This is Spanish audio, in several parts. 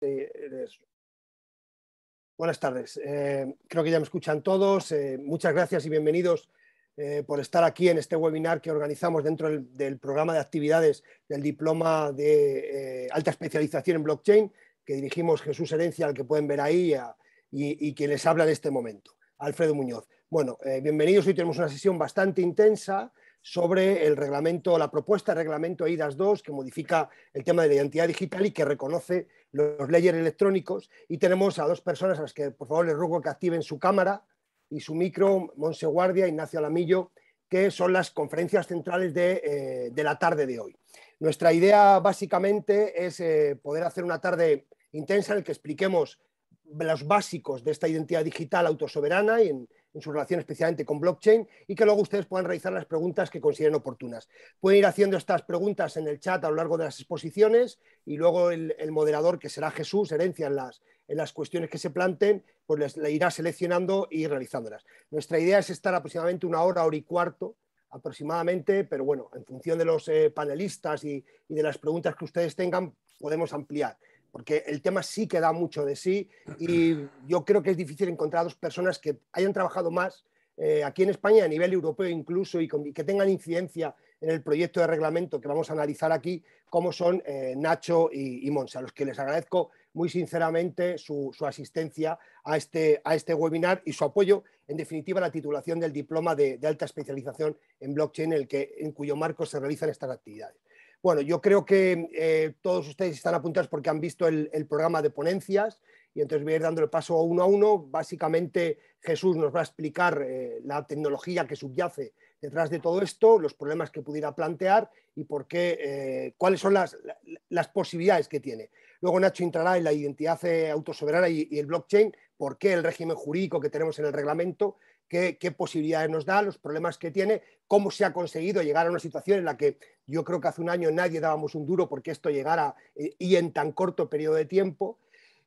Eh, Buenas tardes. Eh, creo que ya me escuchan todos. Eh, muchas gracias y bienvenidos por estar aquí en este webinar que organizamos dentro del, programa de actividades del Diploma de Alta Especialización en Blockchain que dirigimos Jesús Herencia, al que pueden ver ahí, y, y, quien les habla en este momento, Alfredo Muñoz. Bueno, bienvenidos. Hoy tenemos una sesión bastante intensa sobre el reglamento, la propuesta de reglamento EIDAS 2 que modifica el tema de la identidad digital y que reconoce los leyes electrónicos. Y tenemos a dos personas a las que por favor les ruego que activen su cámara y su micro, Monse Guardia, Ignacio Alamillo, que son las conferencias centrales de, eh, la tarde de hoy. Nuestra idea básicamente es eh, poder hacer una tarde intensa en la que expliquemos los básicos de esta identidad digital autosoberana y en, en su relación especialmente con blockchain y que luego ustedes puedan realizar las preguntas que consideren oportunas. Pueden ir haciendo estas preguntas en el chat a lo largo de las exposiciones y luego el, moderador, que será Jesús, herencia en las, en las cuestiones que se planten, pues les, le irá seleccionando y realizándolas. Nuestra idea es estar aproximadamente una hora, hora y cuarto aproximadamente, pero bueno, en función de los eh, panelistas y de las preguntas que ustedes tengan, podemos ampliar porque el tema sí que da mucho de sí y yo creo que es difícil encontrar dos personas que hayan trabajado más eh, aquí en España, a nivel europeo incluso, y, que tengan incidencia en el proyecto de reglamento que vamos a analizar aquí, como son eh, Nacho y, Monsa, a los que les agradezco muy sinceramente su, asistencia este, a este, webinar y su apoyo, en definitiva, a la titulación del diploma de, alta especialización en blockchain, en cuyo marco se realizan estas actividades. Bueno, yo creo que eh, todos ustedes están apuntados porque han visto el, programa de ponencias y entonces voy a ir dando el paso uno a uno. Básicamente Jesús nos va a explicar eh, la tecnología que subyace detrás de todo esto, los problemas que pudiera plantear y por qué, eh, cuáles son las, posibilidades que tiene. Luego Nacho entrará en la identidad autosoberana y, el blockchain, por qué el régimen jurídico que tenemos en el reglamento qué, posibilidades nos da, los problemas que tiene, cómo se ha conseguido llegar a una situación en la que yo creo que hace un año nadie dábamos un duro porque esto llegara eh, y en tan corto periodo de tiempo.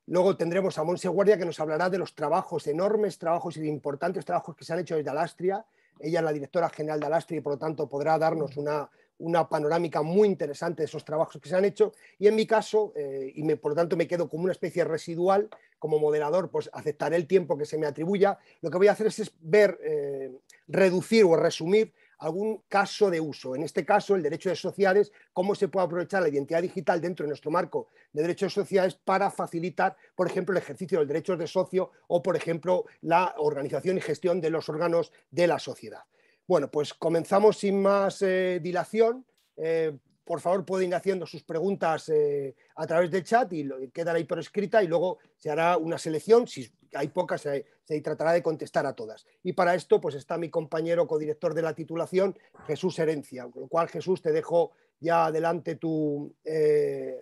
Luego tendremos a Monse Guardia que nos hablará de los trabajos, enormes trabajos y importantes trabajos que se han hecho desde Alastria. Ella es la directora general de Alastria y por lo tanto podrá darnos una, una panorámica muy interesante de esos trabajos que se han hecho y en mi caso, eh, y por lo tanto me quedo como una especie residual, como moderador, pues aceptaré el tiempo que se me atribuya, lo que voy a hacer es, ver, eh, reducir o resumir algún caso de uso. En este caso, el derecho de sociedades, cómo se puede aprovechar la identidad digital dentro de nuestro marco de derechos sociales para facilitar, por ejemplo, el ejercicio del derecho de socio o, por ejemplo, la organización y gestión de los órganos de la sociedad. Bueno, pues comenzamos sin más eh, dilación. Eh, por favor, pueden ir haciendo sus preguntas eh, a través del chat y lo, ahí por escrita y luego se hará una selección. Si hay pocas, se, tratará de contestar a todas. Y para esto, pues está mi compañero codirector de la titulación, Jesús Herencia, con lo cual, Jesús, te dejo ya adelante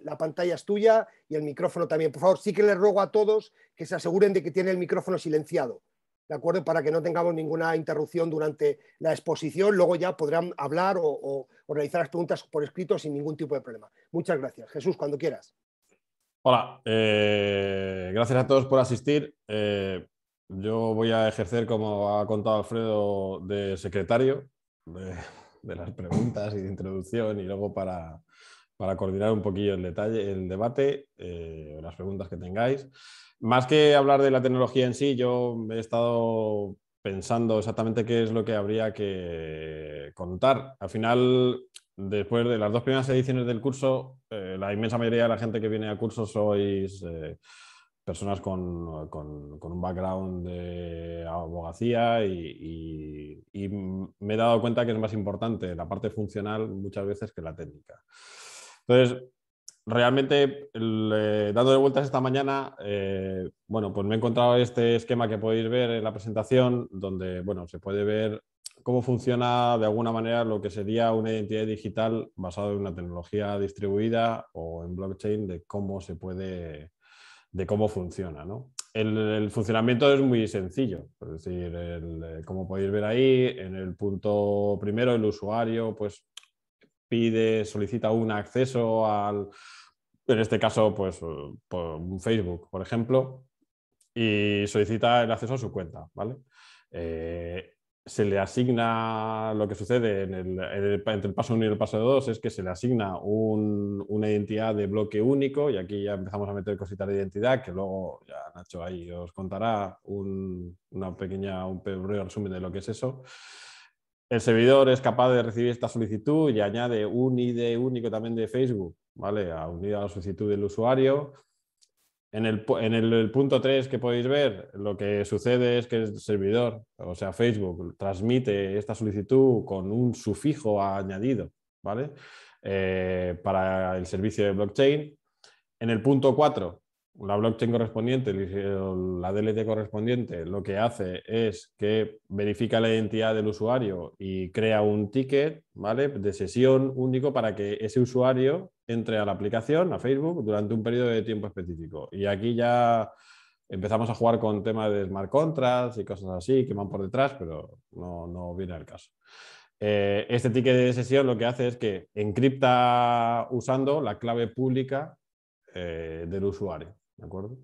la pantalla es tuya y el micrófono también. Por favor, sí que les ruego a todos que se aseguren de que tiene el micrófono silenciado. ¿de acuerdo? Para que no tengamos ninguna interrupción durante la exposición. Luego ya podrán hablar o, realizar las preguntas por escrito sin ningún tipo de problema. Muchas gracias. Jesús, cuando quieras. Hola, eh, gracias a todos por asistir. Eh, yo voy a ejercer, como ha contado Alfredo, de secretario de, las preguntas y de introducción y luego para, coordinar un poquillo el detalle, el debate, eh, las preguntas que tengáis. Más que hablar de la tecnología en sí, yo he estado pensando exactamente qué es lo que habría que contar. Al final, después de las dos primeras ediciones del curso, eh, la inmensa mayoría de la gente que viene al curso sois eh, personas con, un background de abogacía y, y, me he dado cuenta que es más importante la parte funcional muchas veces que la técnica. Entonces, realmente eh, dando de vueltas esta mañana, eh, bueno, pues me he encontrado este esquema que podéis ver en la presentación, donde, bueno, se puede ver cómo funciona de alguna manera lo que sería una identidad digital basada en una tecnología distribuida o en blockchain de cómo se puede, de cómo funciona, El, funcionamiento es muy sencillo, es decir, eh, como podéis ver ahí, en el punto primero el usuario pues pide, solicita un acceso al, en este caso, pues por Facebook, por ejemplo, y solicita el acceso a su cuenta, ¿vale? Eh, se le asigna lo que sucede entre el paso 1 y el paso 2 es que se le asigna una identidad de bloque único y aquí ya empezamos a meter cositas de identidad que luego ya Nacho ahí os contará un, una pequeña, un resumen de lo que es eso el servidor es capaz de recibir esta solicitud y añade un ID único también de Facebook, ¿vale? A unido a la solicitud del usuario. En el, punto 3 que podéis ver, lo que sucede es que el servidor, o sea, Facebook, transmite esta solicitud con un sufijo añadido, ¿vale? Eh, para el servicio de blockchain. En el punto 4 la blockchain correspondiente, la DLT correspondiente, lo que hace es que verifica la identidad del usuario y crea un ticket ¿vale? de sesión único para que ese usuario entre a la aplicación, a Facebook, durante un periodo de tiempo específico. Y aquí ya empezamos a jugar con temas de smart contracts y cosas así que van por detrás, pero no, viene al caso. Eh, este ticket de sesión lo que hace es que encripta usando la clave pública eh, del usuario acuerdo?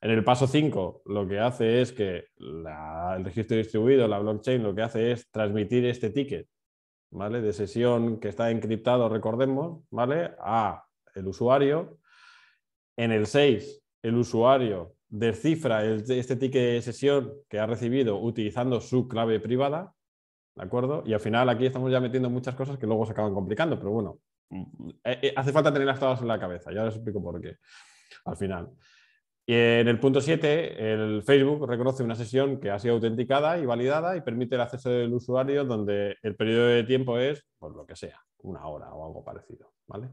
En el paso 5 lo que hace es que el registro distribuido, la blockchain, lo que hace es transmitir este ticket, ¿vale? De sesión que está encriptado, recordemos, ¿vale? A el usuario. En el 6, el usuario descifra este ticket de sesión que ha recibido utilizando su clave privada, ¿de acuerdo? Y al final aquí estamos ya metiendo muchas cosas que luego se acaban complicando, pero bueno, mm, eh, eh, hace falta tenerlas todas en la cabeza, ya os explico por qué al final. Y en el punto 7, el Facebook reconoce una sesión que ha sido autenticada y validada y permite el acceso del usuario donde el periodo de tiempo es, pues lo que sea, una hora o algo parecido. ¿vale?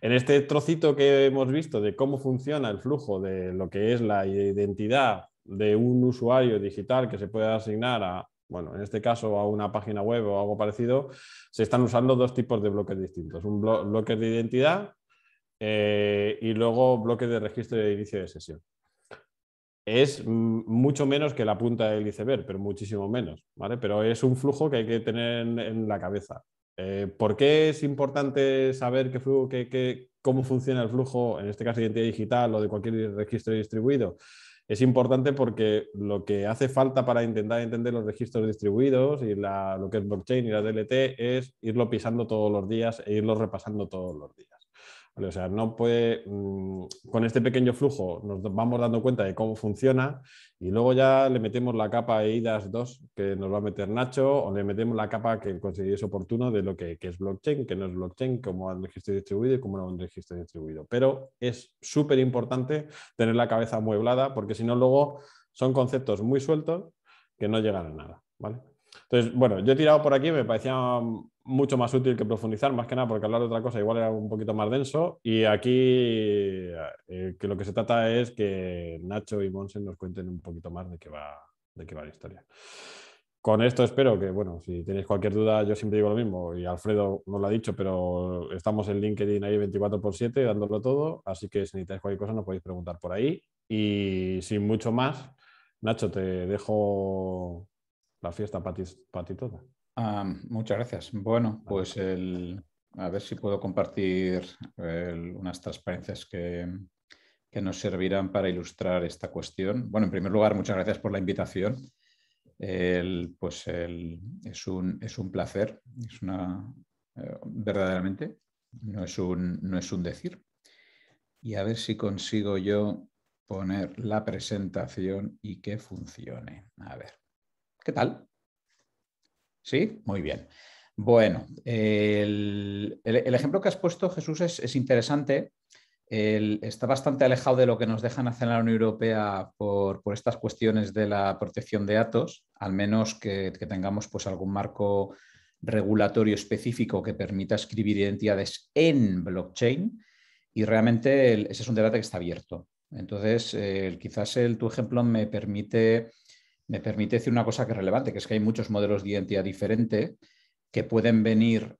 En este trocito que hemos visto de cómo funciona el flujo de lo que es la identidad de un usuario digital que se puede asignar a, bueno, en este caso a una página web o algo parecido, se están usando dos tipos de bloques distintos. Un bloque de identidad eh, y luego bloques de registro de inicio de sesión. Es mucho menos que la punta del iceberg, pero muchísimo menos, ¿vale? Pero es un flujo que hay que tener en, la cabeza. Eh, ¿Por qué es importante saber qué flujo, qué, qué, cómo funciona el flujo, en este caso de identidad digital o de cualquier registro distribuido? Es importante porque lo que hace falta para intentar entender los registros distribuidos y la, lo que es blockchain y la DLT es irlo pisando todos los días e irlo repasando todos los días. O sea, no puede, mm, con este pequeño flujo nos vamos dando cuenta de cómo funciona y luego ya le metemos la capa de IDAS 2 que nos va a meter Nacho o le metemos la capa que consideréis oportuno de lo que, es blockchain, que no es blockchain, cómo han un registro distribuido y cómo no han un registro distribuido. Pero es súper importante tener la cabeza amueblada porque si no luego son conceptos muy sueltos que no llegan a nada. ¿vale? Entonces, bueno, yo he tirado por aquí, me parecía mm, mucho más útil que profundizar, más que nada, porque hablar de otra cosa igual era un poquito más denso. Y aquí eh, que lo que se trata es que Nacho y Monsen nos cuenten un poquito más de qué va, de qué va la historia. Con esto espero que, bueno, si tenéis cualquier duda, yo siempre digo lo mismo, y Alfredo nos lo ha dicho, pero estamos en LinkedIn ahí 24x7 dándolo todo, así que si necesitáis cualquier cosa nos podéis preguntar por ahí. Y sin mucho más, Nacho, te dejo la fiesta para ti, ti toda. Ah, muchas gracias. Bueno, pues a ver si puedo compartir unas transparencias que, que, nos servirán para ilustrar esta cuestión. Bueno, en primer lugar, muchas gracias por la invitación. pues es un, placer, es una, eh, verdaderamente, no es, un, no es un decir. Y a ver si consigo yo poner la presentación y que funcione. A ver, ¿qué tal? Sí, muy bien. Bueno, el, ejemplo que has puesto, Jesús, es, interesante. está bastante alejado de lo que nos dejan hacer en la Unión Europea por, estas cuestiones de la protección de datos, al menos que, tengamos pues, algún marco regulatorio específico que permita escribir identidades en blockchain y realmente ese es un debate que está abierto. Entonces, quizás tu ejemplo me permite me permite decir una cosa que es relevante, que es que hay muchos modelos de identidad diferente que pueden venir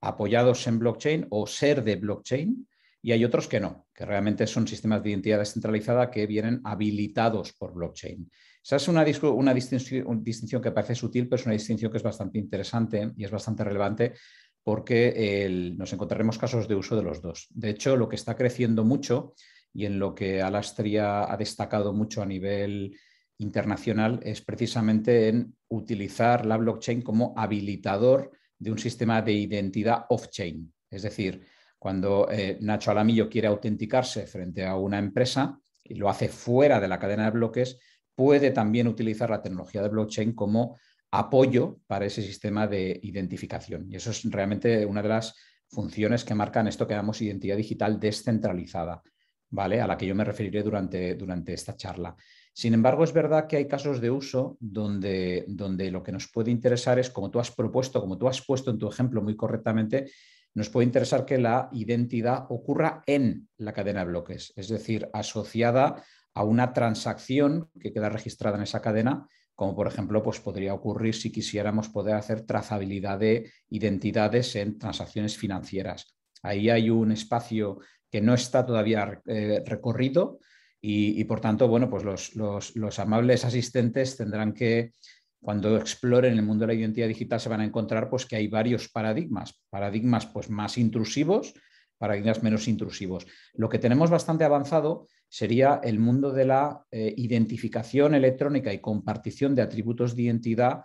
apoyados en blockchain o ser de blockchain, y hay otros que no, que realmente son sistemas de identidad descentralizada que vienen habilitados por blockchain. Esa es una, una, distinción, distinción, que parece sutil, pero es una distinción que es bastante interesante y es bastante relevante porque nos encontraremos casos de uso de los dos. De hecho, lo que está creciendo mucho y en lo que Alastria ha destacado mucho a nivel internacional es precisamente en utilizar la blockchain como habilitador de un sistema de identidad off-chain. Es decir, cuando eh, Nacho Alamillo quiere autenticarse frente a una empresa y lo hace fuera de la cadena de bloques, puede también utilizar la tecnología de blockchain como apoyo para ese sistema de identificación. Y eso es realmente una de las funciones que marcan esto que llamamos identidad digital descentralizada, ¿vale? A la que yo me referiré durante, durante esta charla. Sin embargo, es verdad que hay casos de uso donde, donde lo que nos puede interesar es, como tú has propuesto, como tú has puesto en tu ejemplo muy correctamente, nos puede interesar que la identidad ocurra en la cadena de bloques, es decir, asociada a una transacción que queda registrada en esa cadena, como por ejemplo pues podría ocurrir si quisiéramos poder hacer trazabilidad de identidades en transacciones financieras. Ahí hay un espacio que no está todavía eh, recorrido, y, por tanto, bueno, pues los, amables asistentes tendrán que, cuando exploren el mundo de la identidad digital, se van a encontrar pues, que hay varios paradigmas, paradigmas pues, más intrusivos, paradigmas menos intrusivos. Lo que tenemos bastante avanzado sería el mundo de la eh, identificación electrónica y compartición de atributos de identidad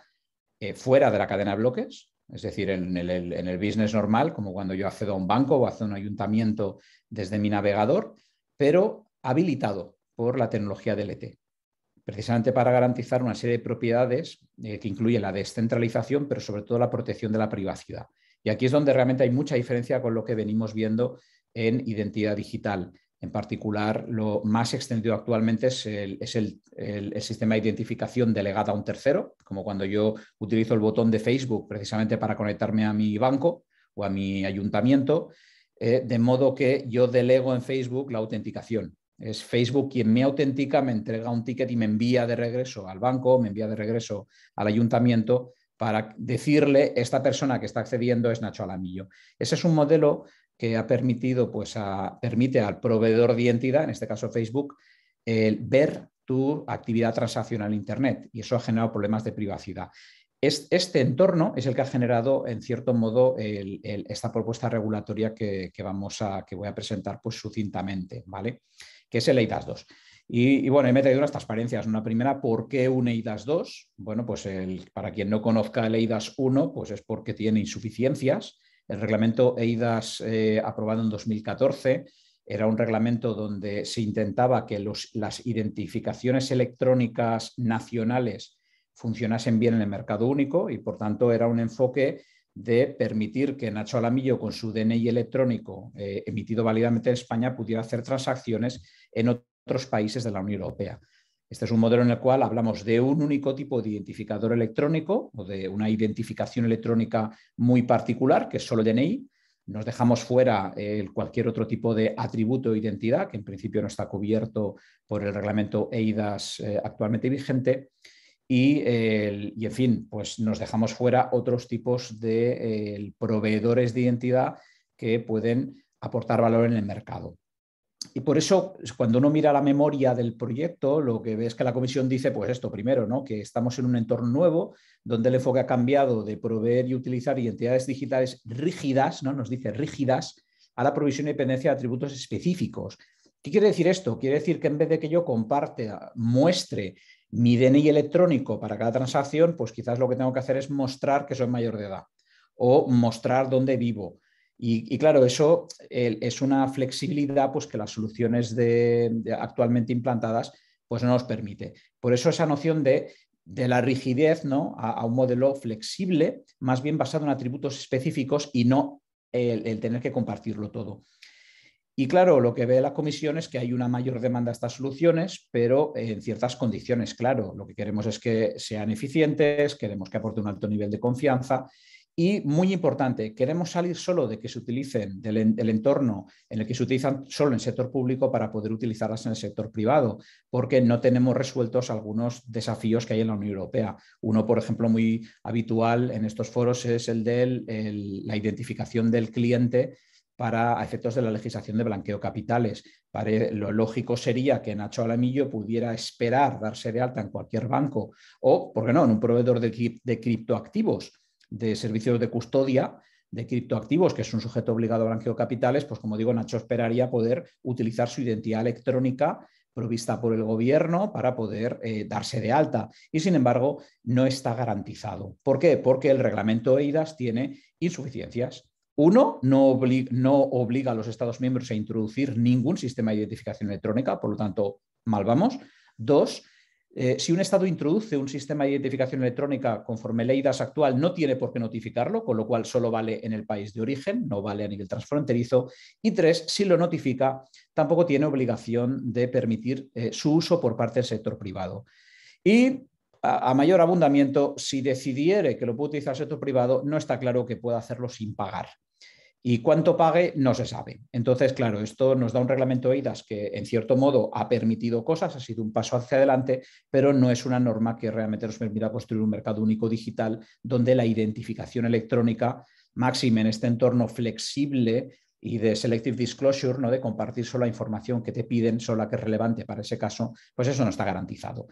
eh, fuera de la cadena de bloques, es decir, en el, en el, business normal, como cuando yo accedo a un banco o a un ayuntamiento desde mi navegador, pero habilitado por la tecnología DLT, e precisamente para garantizar una serie de propiedades eh, que incluye la descentralización, pero sobre todo la protección de la privacidad. Y aquí es donde realmente hay mucha diferencia con lo que venimos viendo en identidad digital. En particular, lo más extendido actualmente es, el, sistema de identificación delegado a un tercero, como cuando yo utilizo el botón de Facebook precisamente para conectarme a mi banco o a mi ayuntamiento, eh, de modo que yo delego en Facebook la autenticación. Es Facebook quien me autentica, me entrega un ticket y me envía de regreso al banco, me envía de regreso al ayuntamiento para decirle esta persona que está accediendo es Nacho Alamillo. Ese es un modelo que ha permitido, pues, permite al proveedor de identidad, en este caso Facebook, el ver tu actividad transaccional en Internet y eso ha generado problemas de privacidad. Este entorno es el que ha generado, en cierto modo, esta propuesta regulatoria que, que, vamos a, que voy a presentar pues, sucintamente. ¿vale? que es el EIDAS 2. Y, bueno, me he traído unas transparencias. Una primera, ¿por qué un EIDAS 2? Bueno, pues para quien no conozca el EIDAS 1, pues es porque tiene insuficiencias. El reglamento EIDAS eh, aprobado en 2014 era un reglamento donde se intentaba que los, las identificaciones electrónicas nacionales funcionasen bien en el mercado único y por tanto era un enfoque de permitir que Nacho Alamillo, con su DNI electrónico eh, emitido válidamente en España, pudiera hacer transacciones en otros países de la Unión Europea. Este es un modelo en el cual hablamos de un único tipo de identificador electrónico o de una identificación electrónica muy particular, que es solo DNI. Nos dejamos fuera eh, cualquier otro tipo de atributo o identidad, que en principio no está cubierto por el reglamento EIDAS eh, actualmente vigente. Y, en fin, pues nos dejamos fuera otros tipos de proveedores de identidad que pueden aportar valor en el mercado. Y por eso, cuando uno mira la memoria del proyecto, lo que ve es que la comisión dice, pues esto primero, ¿no? que estamos en un entorno nuevo, donde el enfoque ha cambiado de proveer y utilizar identidades digitales rígidas, ¿no? nos dice rígidas, a la provisión y dependencia de atributos específicos. ¿Qué quiere decir esto? Quiere decir que en vez de que yo comparte, muestre mi DNI electrónico para cada transacción, pues quizás lo que tengo que hacer es mostrar que soy mayor de edad o mostrar dónde vivo. Y, claro, eso es una flexibilidad pues, que las soluciones de, actualmente implantadas pues, no nos permite. Por eso esa noción de, de la rigidez ¿no? A, un modelo flexible, más bien basado en atributos específicos y no el tener que compartirlo todo. Y claro, lo que ve la comisión es que hay una mayor demanda a estas soluciones, pero en ciertas condiciones, claro. Lo que queremos es que sean eficientes, queremos que aporte un alto nivel de confianza y, muy importante, queremos salir solo de que se utilicen del, entorno en el que se utilizan solo en el sector público para poder utilizarlas en el sector privado, porque no tenemos resueltos algunos desafíos que hay en la Unión Europea. Uno, por ejemplo, muy habitual en estos foros es el de la identificación del cliente para efectos de la legislación de blanqueo capitales. lo lógico sería que Nacho Alamillo pudiera esperar darse de alta en cualquier banco o, ¿por qué no?, en un proveedor de, criptoactivos, de servicios de custodia de criptoactivos, que es un sujeto obligado a blanqueo capitales, pues como digo, Nacho esperaría poder utilizar su identidad electrónica provista por el gobierno para poder eh, darse de alta. Y sin embargo, no está garantizado. ¿Por qué? Porque el reglamento EIDAS tiene insuficiencias uno, no, obliga a los Estados miembros a introducir ningún sistema de identificación electrónica, por lo tanto, mal vamos. Dos, eh, si un Estado introduce un sistema de identificación electrónica conforme ley DAS actual, no tiene por qué notificarlo, con lo cual solo vale en el país de origen, no vale a nivel transfronterizo. Y tres, si lo notifica, tampoco tiene obligación de permitir eh, su uso por parte del sector privado. Y a, a mayor abundamiento, si decidiere que lo puede utilizar el sector privado, no está claro que pueda hacerlo sin pagar y cuánto pague no se sabe. Entonces, claro, esto nos da un reglamento EIDAS que en cierto modo ha permitido cosas, ha sido un paso hacia adelante, pero no es una norma que realmente nos permita construir un mercado único digital donde la identificación electrónica, máxima en este entorno flexible y de selective disclosure, ¿no? de compartir solo la información que te piden, solo la que es relevante para ese caso, pues eso no está garantizado.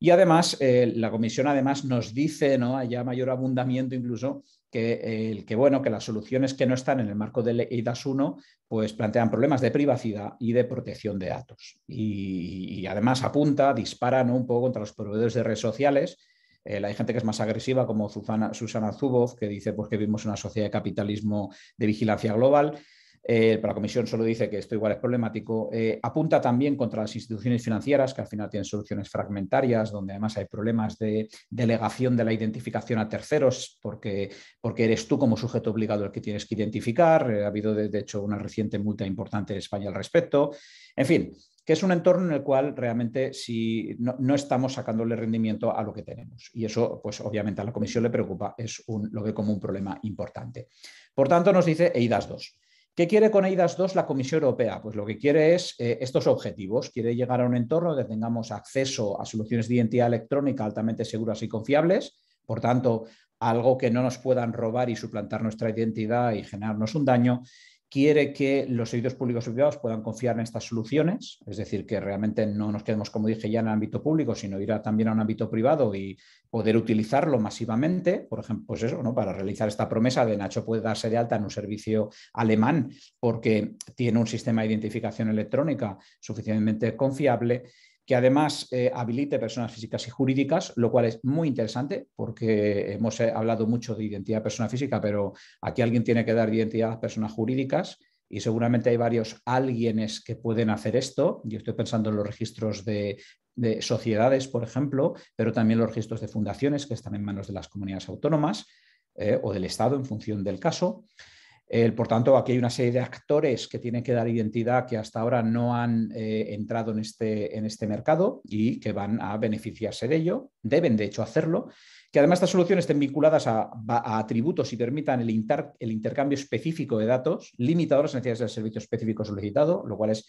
Y además, eh, la comisión además nos dice, ¿no? haya mayor abundamiento incluso, que, el que, bueno, que las soluciones que no están en el marco de EIDAS 1 pues plantean problemas de privacidad y de protección de datos. Y, además apunta, dispara un poco contra los proveedores de redes sociales. Eh, hay gente que es más agresiva, como Susana, Susana Zubov, que dice pues, que vivimos una sociedad de capitalismo de vigilancia global eh, la comisión solo dice que esto igual es problemático. Eh, apunta también contra las instituciones financieras, que al final tienen soluciones fragmentarias, donde además hay problemas de delegación de la identificación a terceros, porque, porque eres tú como sujeto obligado el que tienes que identificar. Eh, ha habido, de, hecho, una reciente multa importante en España al respecto. En fin, que es un entorno en el cual realmente si no, no, estamos sacándole rendimiento a lo que tenemos. Y eso, pues obviamente a la comisión le preocupa, es un, lo ve como un problema importante. Por tanto, nos dice EIDAS 2. ¿Qué quiere con EIDAS 2 la Comisión Europea? Pues lo que quiere es eh, estos objetivos. Quiere llegar a un entorno donde tengamos acceso a soluciones de identidad electrónica altamente seguras y confiables, por tanto, algo que no nos puedan robar y suplantar nuestra identidad y generarnos un daño quiere que los servicios públicos y privados puedan confiar en estas soluciones, es decir, que realmente no nos quedemos, como dije, ya en el ámbito público, sino ir también a un ámbito privado y poder utilizarlo masivamente, por ejemplo, pues eso, ¿no? Para realizar esta promesa de Nacho puede darse de alta en un servicio alemán porque tiene un sistema de identificación electrónica suficientemente confiable y además eh, habilite personas físicas y jurídicas, lo cual es muy interesante porque hemos eh, hablado mucho de identidad de persona física, pero aquí alguien tiene que dar identidad a personas jurídicas y seguramente hay varios alguienes que pueden hacer esto. Yo estoy pensando en los registros de, sociedades, por ejemplo, pero también los registros de fundaciones que están en manos de las comunidades autónomas. Eh, o del Estado en función del caso. Eh, por tanto, aquí hay una serie de actores que tienen que dar identidad que hasta ahora no han eh, entrado en este, en este mercado y que van a beneficiarse de ello, deben de hecho hacerlo, que además estas soluciones estén vinculadas a, atributos y permitan el, el intercambio específico de datos, a las necesidades del servicio específico solicitado, lo cual es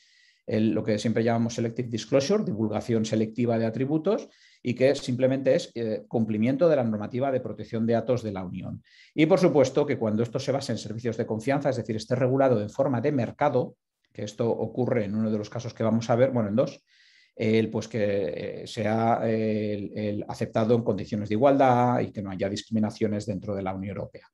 lo que siempre llamamos selective disclosure, divulgación selectiva de atributos, y que simplemente es eh, cumplimiento de la normativa de protección de datos de la Unión. Y por supuesto que cuando esto se basa en servicios de confianza, es decir, esté regulado en forma de mercado, que esto ocurre en uno de los casos que vamos a ver, bueno, en dos, el, pues que eh, sea eh, aceptado en condiciones de igualdad y que no haya discriminaciones dentro de la Unión Europea.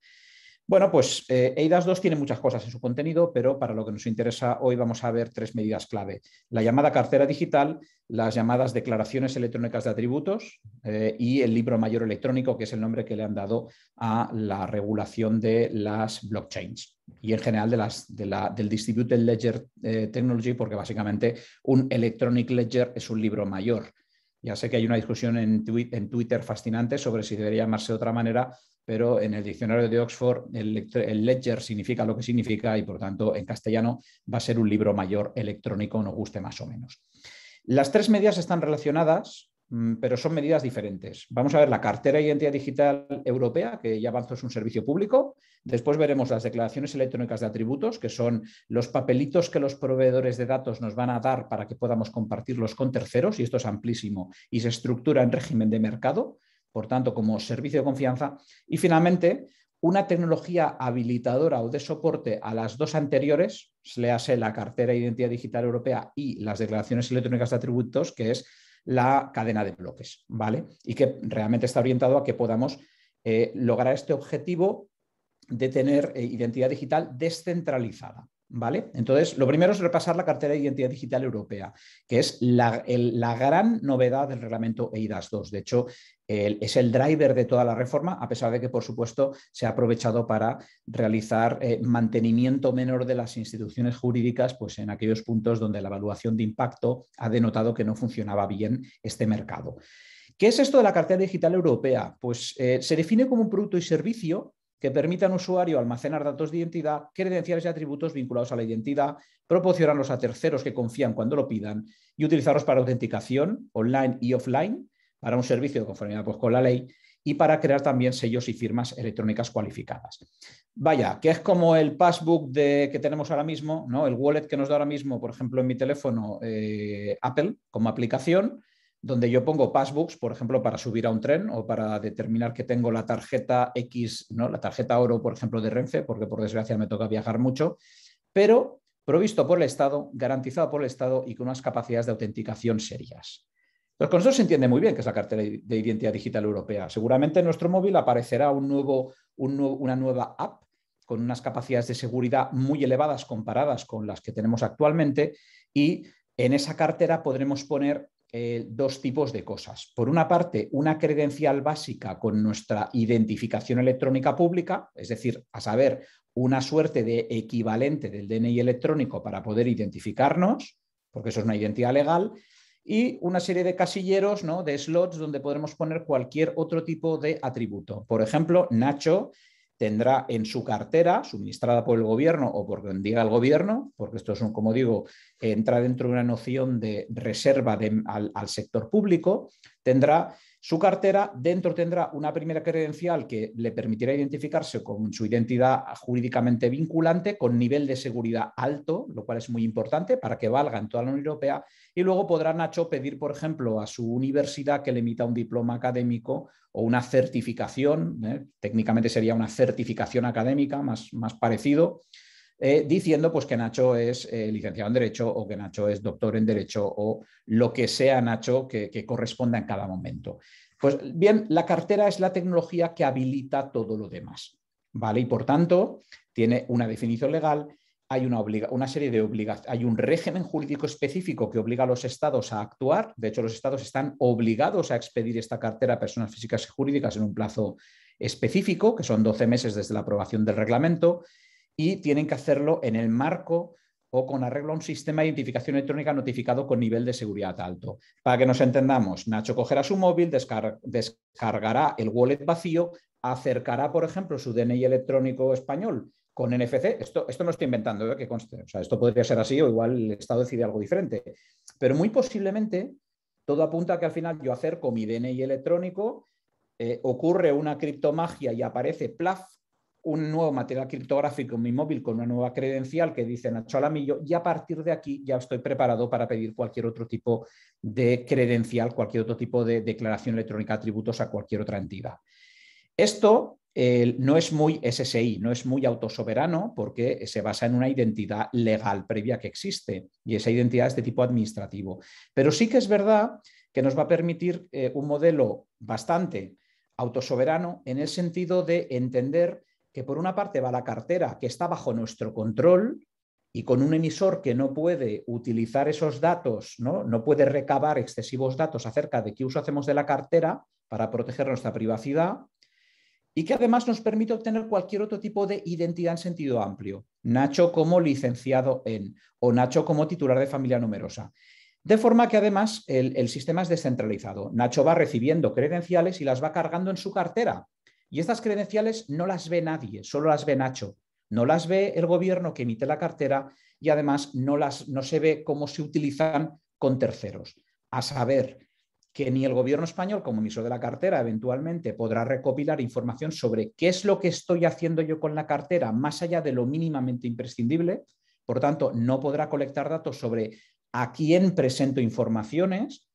Bueno, pues eh, EIDAS 2 tiene muchas cosas en su contenido, pero para lo que nos interesa hoy vamos a ver tres medidas clave. La llamada cartera digital, las llamadas declaraciones electrónicas de atributos eh, y el libro mayor electrónico, que es el nombre que le han dado a la regulación de las blockchains y en general de las, del Distributed Ledger eh, Technology, porque básicamente un Electronic Ledger es un libro mayor. Ya sé que hay una discusión en, Twitter fascinante sobre si debería llamarse de otra manera, pero en el diccionario de Oxford el, ledger significa lo que significa y por tanto en castellano va a ser un libro mayor electrónico, nos guste más o menos. Las tres medidas están relacionadas, mm, pero son medidas diferentes. Vamos a ver la cartera de identidad digital europea, que ya avanzó es un servicio público. Después veremos las declaraciones electrónicas de atributos, que son los papelitos que los proveedores de datos nos van a dar para que podamos compartirlos con terceros, y esto es amplísimo y se estructura en régimen de mercado por tanto, como servicio de confianza. Y finalmente, una tecnología habilitadora o de soporte a las dos anteriores, le hace la cartera de identidad digital europea y las declaraciones electrónicas de atributos, que es la cadena de bloques, ¿vale? Y que realmente está orientado a que podamos eh, lograr este objetivo de tener eh, identidad digital descentralizada. ¿Vale? Entonces, lo primero es repasar la cartera de identidad digital europea, que es la, gran novedad del reglamento EIDAS 2. De hecho, es el driver de toda la reforma, a pesar de que, por supuesto, se ha aprovechado para realizar eh, mantenimiento menor de las instituciones jurídicas pues, en aquellos puntos donde la evaluación de impacto ha denotado que no funcionaba bien este mercado. ¿Qué es esto de la cartera digital europea? Pues eh, se define como un producto y servicio que permita al usuario almacenar datos de identidad, credenciales y atributos vinculados a la identidad, proporcionarlos a terceros que confían cuando lo pidan y utilizarlos para autenticación online y offline para un servicio de conformidad pues, con la ley y para crear también sellos y firmas electrónicas cualificadas. Vaya, que es como el passbook que tenemos ahora mismo, ¿no? el wallet que nos da ahora mismo, por ejemplo, en mi teléfono eh, Apple como aplicación, donde yo pongo passbooks, por ejemplo, para subir a un tren o para determinar que tengo la tarjeta X, ¿no? la tarjeta oro, por ejemplo, de Renfe, porque por desgracia me toca viajar mucho, pero provisto por el Estado, garantizado por el Estado y con unas capacidades de autenticación serias. Los se entiende muy bien que es la cartera de identidad digital europea. Seguramente en nuestro móvil aparecerá una nueva app con unas capacidades de seguridad muy elevadas comparadas con las que tenemos actualmente y en esa cartera podremos poner eh, dos tipos de cosas. Por una parte, una credencial básica con nuestra identificación electrónica pública, es decir, a saber, una suerte de equivalente del DNI electrónico para poder identificarnos, porque eso es una identidad legal, y una serie de casilleros, ¿no? de slots donde podremos poner cualquier otro tipo de atributo. Por ejemplo, Nacho tendrá en su cartera, suministrada por el gobierno o por quien diga el gobierno, porque esto es, como digo, entra dentro de una noción de reserva al sector público, tendrá su cartera dentro tendrá una primera credencial que le permitirá identificarse con su identidad jurídicamente vinculante, con nivel de seguridad alto, lo cual es muy importante para que valga en toda la Unión Europea. Y luego podrá Nacho pedir, por ejemplo, a su universidad que le emita un diploma académico o una certificación, ¿eh? técnicamente sería una certificación académica, más, más parecido. Eh, diciendo pues, que Nacho es eh, licenciado en Derecho o que Nacho es doctor en Derecho o lo que sea Nacho que, corresponda en cada momento. Pues bien, la cartera es la tecnología que habilita todo lo demás. ¿vale? Y por tanto, tiene una definición legal, hay una, una serie de obligaciones, hay un régimen jurídico específico que obliga a los estados a actuar. De hecho, los estados están obligados a expedir esta cartera a personas físicas y jurídicas en un plazo específico, que son 12 meses desde la aprobación del reglamento, y tienen que hacerlo en el marco o con arreglo a un sistema de identificación electrónica notificado con nivel de seguridad alto. Para que nos entendamos, Nacho cogerá su móvil, descargará el wallet vacío, acercará, por ejemplo, su DNI electrónico español con NFC. Esto, esto no estoy inventando, ¿eh? que esto podría ser así o igual el Estado decide algo diferente. Pero muy posiblemente todo apunta a que al final yo acerco mi DNI electrónico, eh, ocurre una criptomagia y aparece plaf un nuevo material criptográfico en mi móvil con una nueva credencial que dice Nacho Alamillo y a partir de aquí ya estoy preparado para pedir cualquier otro tipo de credencial, cualquier otro tipo de declaración electrónica de a cualquier otra entidad. Esto no es muy SSI, no es muy autosoberano porque se basa en una identidad legal previa que existe y esa identidad es de tipo administrativo. Pero sí que es verdad que nos va a permitir eh, un modelo bastante autosoberano en el sentido de entender que por una parte va la cartera que está bajo nuestro control y con un emisor que no puede utilizar esos datos, ¿no? puede recabar excesivos datos acerca de qué uso hacemos de la cartera para proteger nuestra privacidad y que además nos permite obtener cualquier otro tipo de identidad en sentido amplio. Nacho como licenciado en o Nacho como titular de familia numerosa. De forma que además el, sistema es descentralizado. Nacho va recibiendo credenciales y las va cargando en su cartera. Y estas credenciales no las ve nadie, solo las ve Nacho. No las ve el gobierno que emite la cartera y además no, las, no se ve cómo se utilizan con terceros. A saber, que ni el gobierno español como emisor de la cartera eventualmente podrá recopilar información sobre qué es lo que estoy haciendo yo con la cartera más allá de lo mínimamente imprescindible. Por tanto, no podrá colectar datos sobre a quién presento informaciones,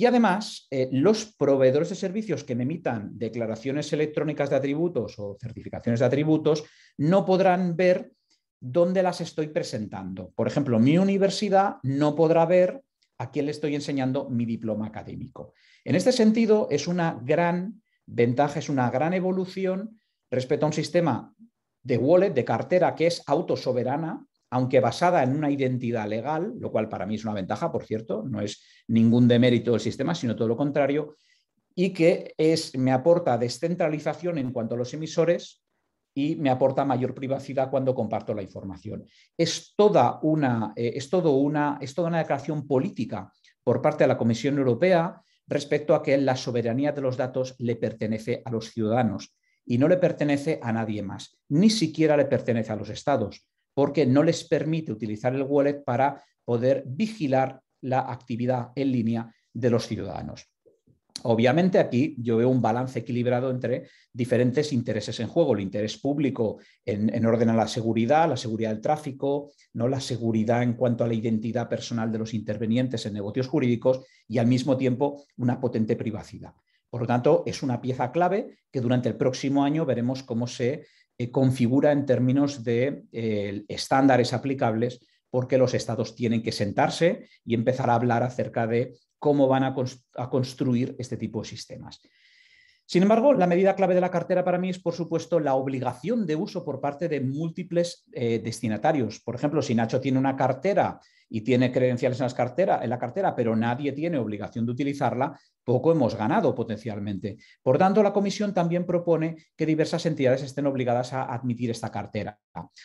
y además, eh, los proveedores de servicios que me emitan declaraciones electrónicas de atributos o certificaciones de atributos no podrán ver dónde las estoy presentando. Por ejemplo, mi universidad no podrá ver a quién le estoy enseñando mi diploma académico. En este sentido, es una gran ventaja, es una gran evolución respecto a un sistema de wallet, de cartera, que es autosoberana, aunque basada en una identidad legal, lo cual para mí es una ventaja, por cierto, no es ningún demérito del sistema, sino todo lo contrario, y que es, me aporta descentralización en cuanto a los emisores y me aporta mayor privacidad cuando comparto la información. Es toda una, eh, es todo una, es toda una declaración política por parte de la Comisión Europea respecto a que la soberanía de los datos le pertenece a los ciudadanos y no le pertenece a nadie más, ni siquiera le pertenece a los estados porque no les permite utilizar el wallet para poder vigilar la actividad en línea de los ciudadanos. Obviamente aquí yo veo un balance equilibrado entre diferentes intereses en juego, el interés público en, orden a la seguridad, la seguridad del tráfico, ¿no? la seguridad en cuanto a la identidad personal de los intervenientes en negocios jurídicos y al mismo tiempo una potente privacidad. Por lo tanto, es una pieza clave que durante el próximo año veremos cómo se eh, configura en términos de eh, estándares aplicables porque los estados tienen que sentarse y empezar a hablar acerca de cómo van a, construir este tipo de sistemas. Sin embargo, la medida clave de la cartera para mí es, por supuesto, la obligación de uso por parte de múltiples eh, destinatarios. Por ejemplo, si Nacho tiene una cartera y tiene credenciales en, en la cartera, pero nadie tiene obligación de utilizarla, poco hemos ganado potencialmente. Por tanto, la Comisión también propone que diversas entidades estén obligadas a admitir esta cartera,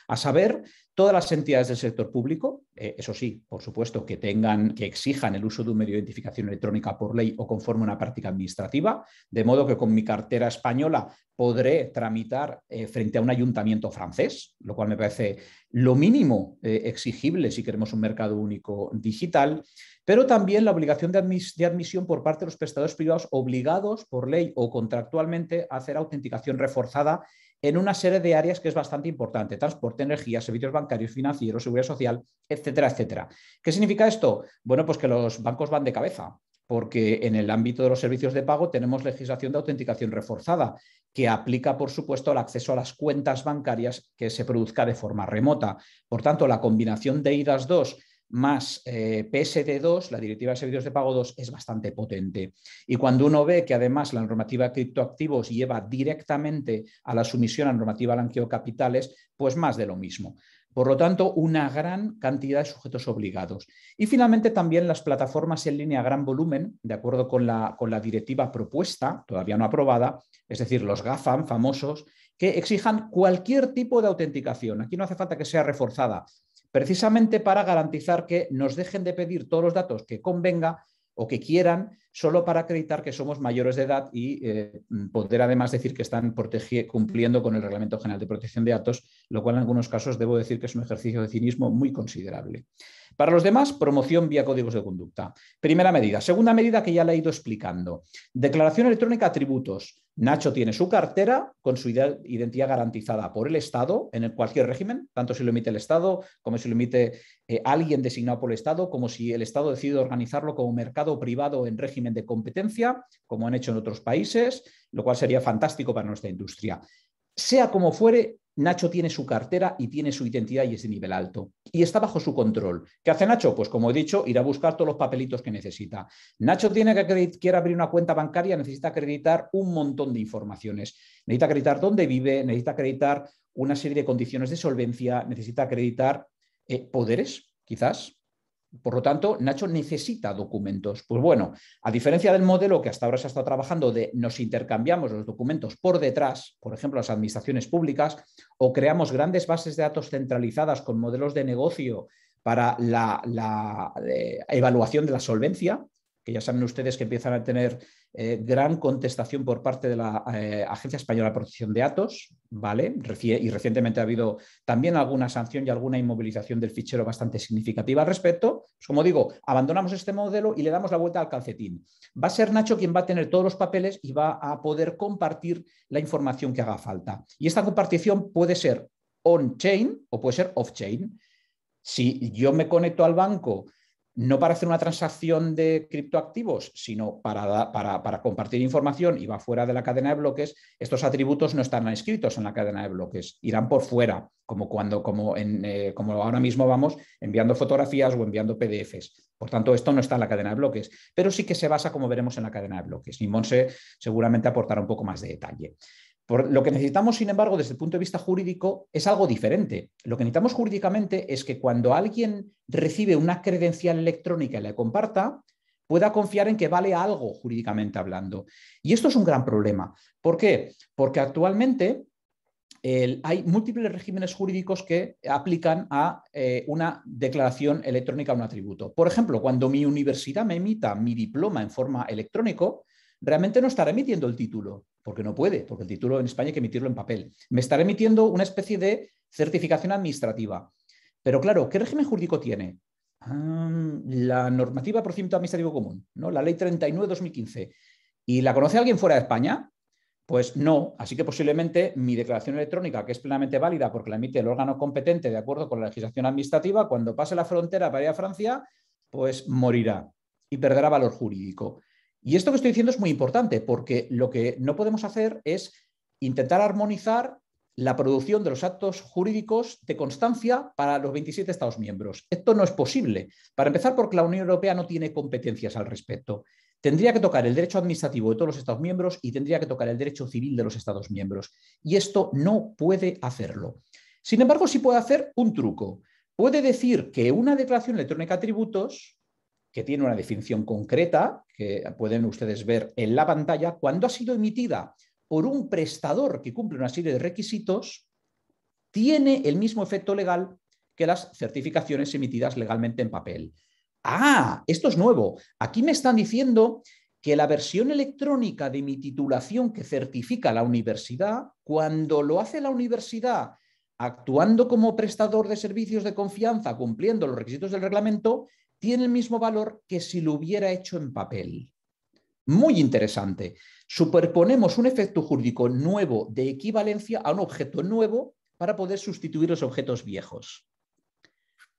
a saber, todas las entidades del sector público, eh, eso sí, por supuesto, que tengan, que exijan el uso de un medio de identificación electrónica por ley o conforme a una práctica administrativa, de modo que con mi cartera española podré tramitar eh, frente a un ayuntamiento francés, lo cual me parece lo mínimo eh, exigible si queremos un mercado único digital, pero también la obligación de, de, admisión por parte de los prestadores privados obligados por ley o contractualmente a hacer autenticación reforzada en una serie de áreas que es bastante importante, transporte, energía, servicios bancarios, financieros, seguridad social, etcétera, etcétera. ¿Qué significa esto? Bueno, pues que los bancos van de cabeza porque en el ámbito de los servicios de pago tenemos legislación de autenticación reforzada, que aplica, por supuesto, al acceso a las cuentas bancarias que se produzca de forma remota. Por tanto, la combinación de IDAS 2 más eh, PSD2, la Directiva de Servicios de Pago 2, es bastante potente. Y cuando uno ve que además la normativa de criptoactivos lleva directamente a la sumisión a la normativa de capitales, pues más de lo mismo. Por lo tanto, una gran cantidad de sujetos obligados. Y finalmente también las plataformas en línea a gran volumen, de acuerdo con la, con la directiva propuesta, todavía no aprobada, es decir, los GAFAM famosos, que exijan cualquier tipo de autenticación. Aquí no hace falta que sea reforzada, precisamente para garantizar que nos dejen de pedir todos los datos que convenga o que quieran solo para acreditar que somos mayores de edad y eh, poder además decir que están cumpliendo con el Reglamento General de Protección de Datos, lo cual en algunos casos debo decir que es un ejercicio de cinismo muy considerable. Para los demás, promoción vía códigos de conducta. Primera medida. Segunda medida que ya le he ido explicando. Declaración electrónica tributos. Nacho tiene su cartera con su identidad garantizada por el Estado en cualquier régimen, tanto si lo emite el Estado como si lo emite eh, alguien designado por el Estado, como si el Estado decide organizarlo como mercado privado en régimen de competencia, como han hecho en otros países, lo cual sería fantástico para nuestra industria. Sea como fuere, Nacho tiene su cartera y tiene su identidad y es de nivel alto. Y está bajo su control. ¿Qué hace Nacho? Pues como he dicho, ir a buscar todos los papelitos que necesita. Nacho tiene que quiere abrir una cuenta bancaria, necesita acreditar un montón de informaciones. Necesita acreditar dónde vive, necesita acreditar una serie de condiciones de solvencia, necesita acreditar eh, poderes, quizás, por lo tanto, Nacho necesita documentos. Pues bueno, a diferencia del modelo que hasta ahora se ha estado trabajando de nos intercambiamos los documentos por detrás, por ejemplo, las administraciones públicas, o creamos grandes bases de datos centralizadas con modelos de negocio para la, eh, evaluación de la solvencia, que ya saben ustedes que empiezan a tener eh, gran contestación por parte de la eh, Agencia Española de Protección de Datos, ¿vale? y recientemente ha habido también alguna sanción y alguna inmovilización del fichero bastante significativa al respecto. Pues como digo, abandonamos este modelo y le damos la vuelta al calcetín. Va a ser Nacho quien va a tener todos los papeles y va a poder compartir la información que haga falta. Y esta compartición puede ser on-chain o puede ser off-chain. Si yo me conecto al banco no para hacer una transacción de criptoactivos, sino para, para, compartir información y va fuera de la cadena de bloques, estos atributos no están inscritos en la cadena de bloques, irán por fuera, como, cuando, como, en, eh, como ahora mismo vamos enviando fotografías o enviando PDFs. Por tanto, esto no está en la cadena de bloques, pero sí que se basa, como veremos, en la cadena de bloques. Y Monse seguramente aportará un poco más de detalle lo que necesitamos, sin embargo, desde el punto de vista jurídico, es algo diferente. Lo que necesitamos jurídicamente es que cuando alguien recibe una credencial electrónica y la comparta, pueda confiar en que vale algo jurídicamente hablando. Y esto es un gran problema. ¿Por qué? Porque actualmente hay múltiples regímenes jurídicos que aplican a eh, una declaración electrónica un atributo. Por ejemplo, cuando mi universidad me emita mi diploma en forma electrónico, realmente no estará emitiendo el título, porque no puede, porque el título en España hay que emitirlo en papel. Me estará emitiendo una especie de certificación administrativa. Pero claro, ¿qué régimen jurídico tiene? Ah, la normativa por procedimiento administrativo común, ¿no? la ley 39-2015. ¿Y la conoce alguien fuera de España? Pues no, así que posiblemente mi declaración electrónica, que es plenamente válida porque la emite el órgano competente de acuerdo con la legislación administrativa, cuando pase la frontera para ir a Francia, pues morirá y perderá valor jurídico. Y esto que estoy diciendo es muy importante porque lo que no podemos hacer es intentar armonizar la producción de los actos jurídicos de constancia para los 27 Estados miembros. Esto no es posible. Para empezar, porque la Unión Europea no tiene competencias al respecto. Tendría que tocar el derecho administrativo de todos los Estados miembros y tendría que tocar el derecho civil de los Estados miembros. Y esto no puede hacerlo. Sin embargo, sí puede hacer un truco. Puede decir que una declaración electrónica de tributos que tiene una definición concreta, que pueden ustedes ver en la pantalla, cuando ha sido emitida por un prestador que cumple una serie de requisitos, tiene el mismo efecto legal que las certificaciones emitidas legalmente en papel. Ah, esto es nuevo. Aquí me están diciendo que la versión electrónica de mi titulación que certifica la universidad, cuando lo hace la universidad actuando como prestador de servicios de confianza, cumpliendo los requisitos del reglamento, tiene el mismo valor que si lo hubiera hecho en papel. Muy interesante. Superponemos un efecto jurídico nuevo de equivalencia a un objeto nuevo para poder sustituir los objetos viejos.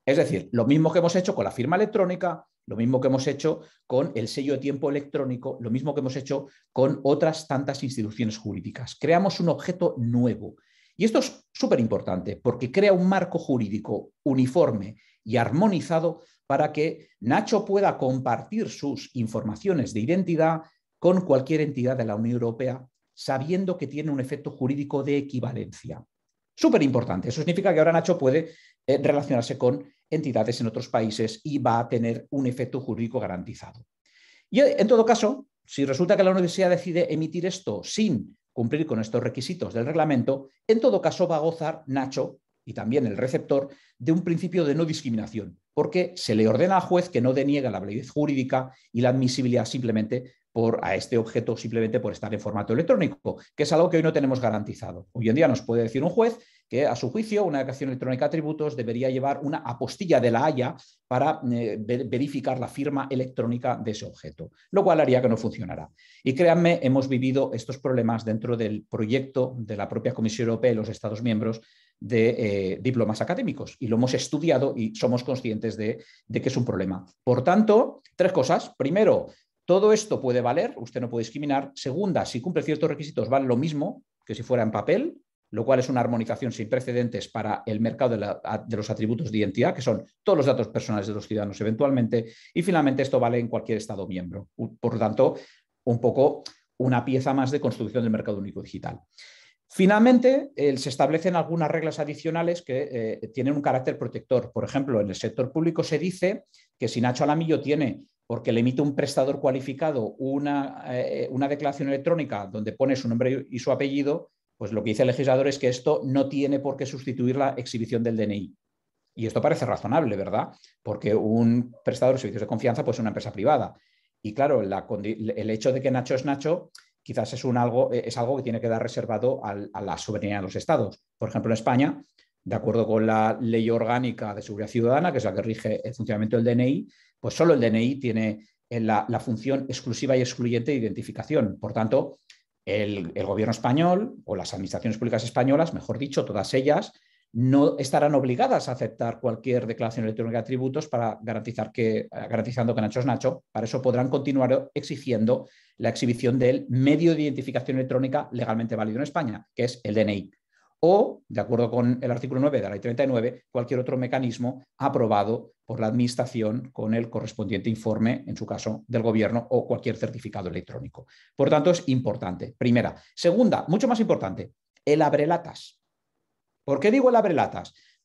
Es decir, lo mismo que hemos hecho con la firma electrónica, lo mismo que hemos hecho con el sello de tiempo electrónico, lo mismo que hemos hecho con otras tantas instituciones jurídicas. Creamos un objeto nuevo. Y esto es súper importante porque crea un marco jurídico uniforme y armonizado para que Nacho pueda compartir sus informaciones de identidad con cualquier entidad de la Unión Europea, sabiendo que tiene un efecto jurídico de equivalencia. Súper importante. Eso significa que ahora Nacho puede eh, relacionarse con entidades en otros países y va a tener un efecto jurídico garantizado. Y eh, en todo caso, si resulta que la universidad decide emitir esto sin cumplir con estos requisitos del reglamento, en todo caso va a gozar Nacho y también el receptor de un principio de no discriminación, porque se le ordena al juez que no deniega la validez jurídica y la admisibilidad simplemente por, a este objeto, simplemente por estar en formato electrónico, que es algo que hoy no tenemos garantizado. Hoy en día nos puede decir un juez que a su juicio una declaración electrónica de tributos debería llevar una apostilla de la Haya para eh, verificar la firma electrónica de ese objeto, lo cual haría que no funcionara. Y créanme, hemos vivido estos problemas dentro del proyecto de la propia Comisión Europea y los Estados miembros de eh, diplomas académicos y lo hemos estudiado y somos conscientes de, que es un problema. Por tanto, tres cosas. Primero, todo esto puede valer, usted no puede discriminar. Segunda, si cumple ciertos requisitos, vale lo mismo que si fuera en papel, lo cual es una armonización sin precedentes para el mercado de, de, los atributos de identidad, que son todos los datos personales de los ciudadanos eventualmente, y finalmente esto vale en cualquier Estado miembro. Por lo tanto, un poco una pieza más de construcción del mercado único digital. Finalmente, eh, se establecen algunas reglas adicionales que eh, tienen un carácter protector. Por ejemplo, en el sector público se dice que si Nacho Alamillo tiene, porque le emite un prestador cualificado, eh, una, declaración electrónica donde pone su nombre y su apellido, pues lo que dice el legislador es que esto no tiene por qué sustituir la exhibición del DNI. Y esto parece razonable, ¿verdad? Porque un prestador de servicios de confianza pues, es una empresa privada. Y claro, el hecho de que Nacho es Nacho quizás es, algo, eh, es algo que tiene que dar reservado a la soberanía de los estados. Por ejemplo, en España, de acuerdo con la ley orgánica de seguridad ciudadana, que es la que rige el funcionamiento del DNI, pues solo el DNI tiene eh, la, función exclusiva y excluyente de identificación. Por tanto, el, gobierno español o las administraciones públicas españolas, mejor dicho, todas ellas, no estarán obligadas a aceptar cualquier declaración electrónica de atributos para garantizar que, eh, garantizando que Nacho es Nacho. Para eso podrán continuar exigiendo la exhibición del medio de identificación electrónica legalmente válido en España, que es el DNI. O, de acuerdo con el artículo 9 de la ley 39, cualquier otro mecanismo aprobado por la Administración con el correspondiente informe, en su caso, del Gobierno o cualquier certificado electrónico. Por tanto, es importante. Primera. Segunda, mucho más importante, el abrelatas. ¿Por qué digo el abre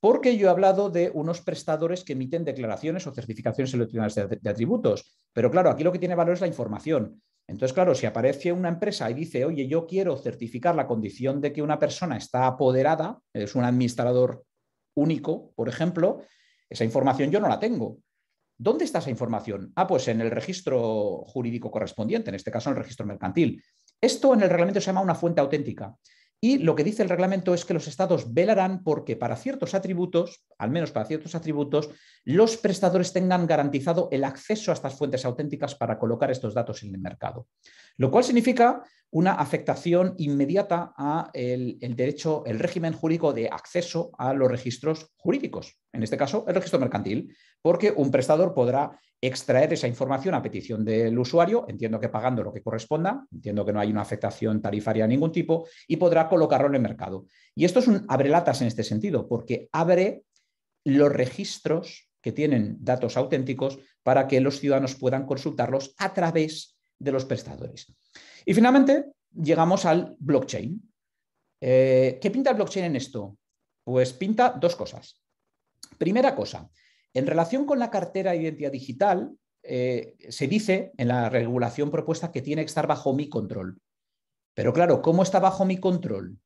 Porque yo he hablado de unos prestadores que emiten declaraciones o certificaciones electrónicas de, de atributos. Pero claro, aquí lo que tiene valor es la información. Entonces, claro, si aparece una empresa y dice, oye, yo quiero certificar la condición de que una persona está apoderada, es un administrador único, por ejemplo, esa información yo no la tengo. ¿Dónde está esa información? Ah, pues en el registro jurídico correspondiente, en este caso en el registro mercantil. Esto en el reglamento se llama una fuente auténtica. Y lo que dice el reglamento es que los estados velarán porque para ciertos atributos, al menos para ciertos atributos, los prestadores tengan garantizado el acceso a estas fuentes auténticas para colocar estos datos en el mercado. Lo cual significa una afectación inmediata al derecho, el régimen jurídico de acceso a los registros jurídicos, en este caso el registro mercantil, porque un prestador podrá extraer esa información a petición del usuario, entiendo que pagando lo que corresponda, entiendo que no hay una afectación tarifaria de ningún tipo, y podrá colocarlo en el mercado. Y esto es un abrelatas en este sentido, porque abre los registros que tienen datos auténticos para que los ciudadanos puedan consultarlos a través de los prestadores. Y finalmente, llegamos al blockchain. Eh, ¿Qué pinta el blockchain en esto? Pues pinta dos cosas. Primera cosa, en relación con la cartera de identidad digital, eh, se dice en la regulación propuesta que tiene que estar bajo mi control. Pero claro, ¿cómo está bajo mi control?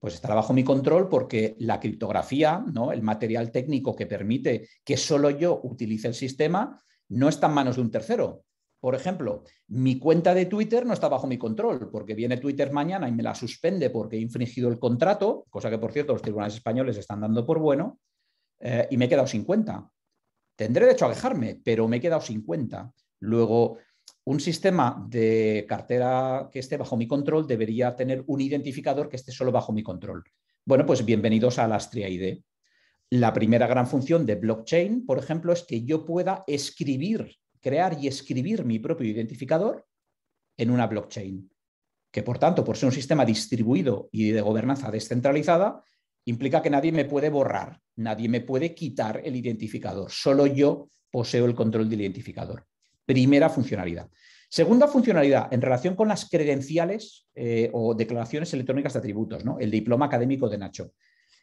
Pues estará bajo mi control porque la criptografía, ¿no? el material técnico que permite que solo yo utilice el sistema, no está en manos de un tercero. Por ejemplo, mi cuenta de Twitter no está bajo mi control, porque viene Twitter mañana y me la suspende porque he infringido el contrato, cosa que por cierto los tribunales españoles están dando por bueno, eh, y me he quedado 50. Tendré derecho a quejarme, pero me he quedado 50. Luego, un sistema de cartera que esté bajo mi control debería tener un identificador que esté solo bajo mi control. Bueno, pues bienvenidos a la Astria ID. La primera gran función de blockchain, por ejemplo, es que yo pueda escribir, crear y escribir mi propio identificador en una blockchain, que por tanto, por ser un sistema distribuido y de gobernanza descentralizada, implica que nadie me puede borrar, nadie me puede quitar el identificador, solo yo poseo el control del identificador. Primera funcionalidad. Segunda funcionalidad, en relación con las credenciales eh, o declaraciones electrónicas de atributos, ¿no? el diploma académico de Nacho.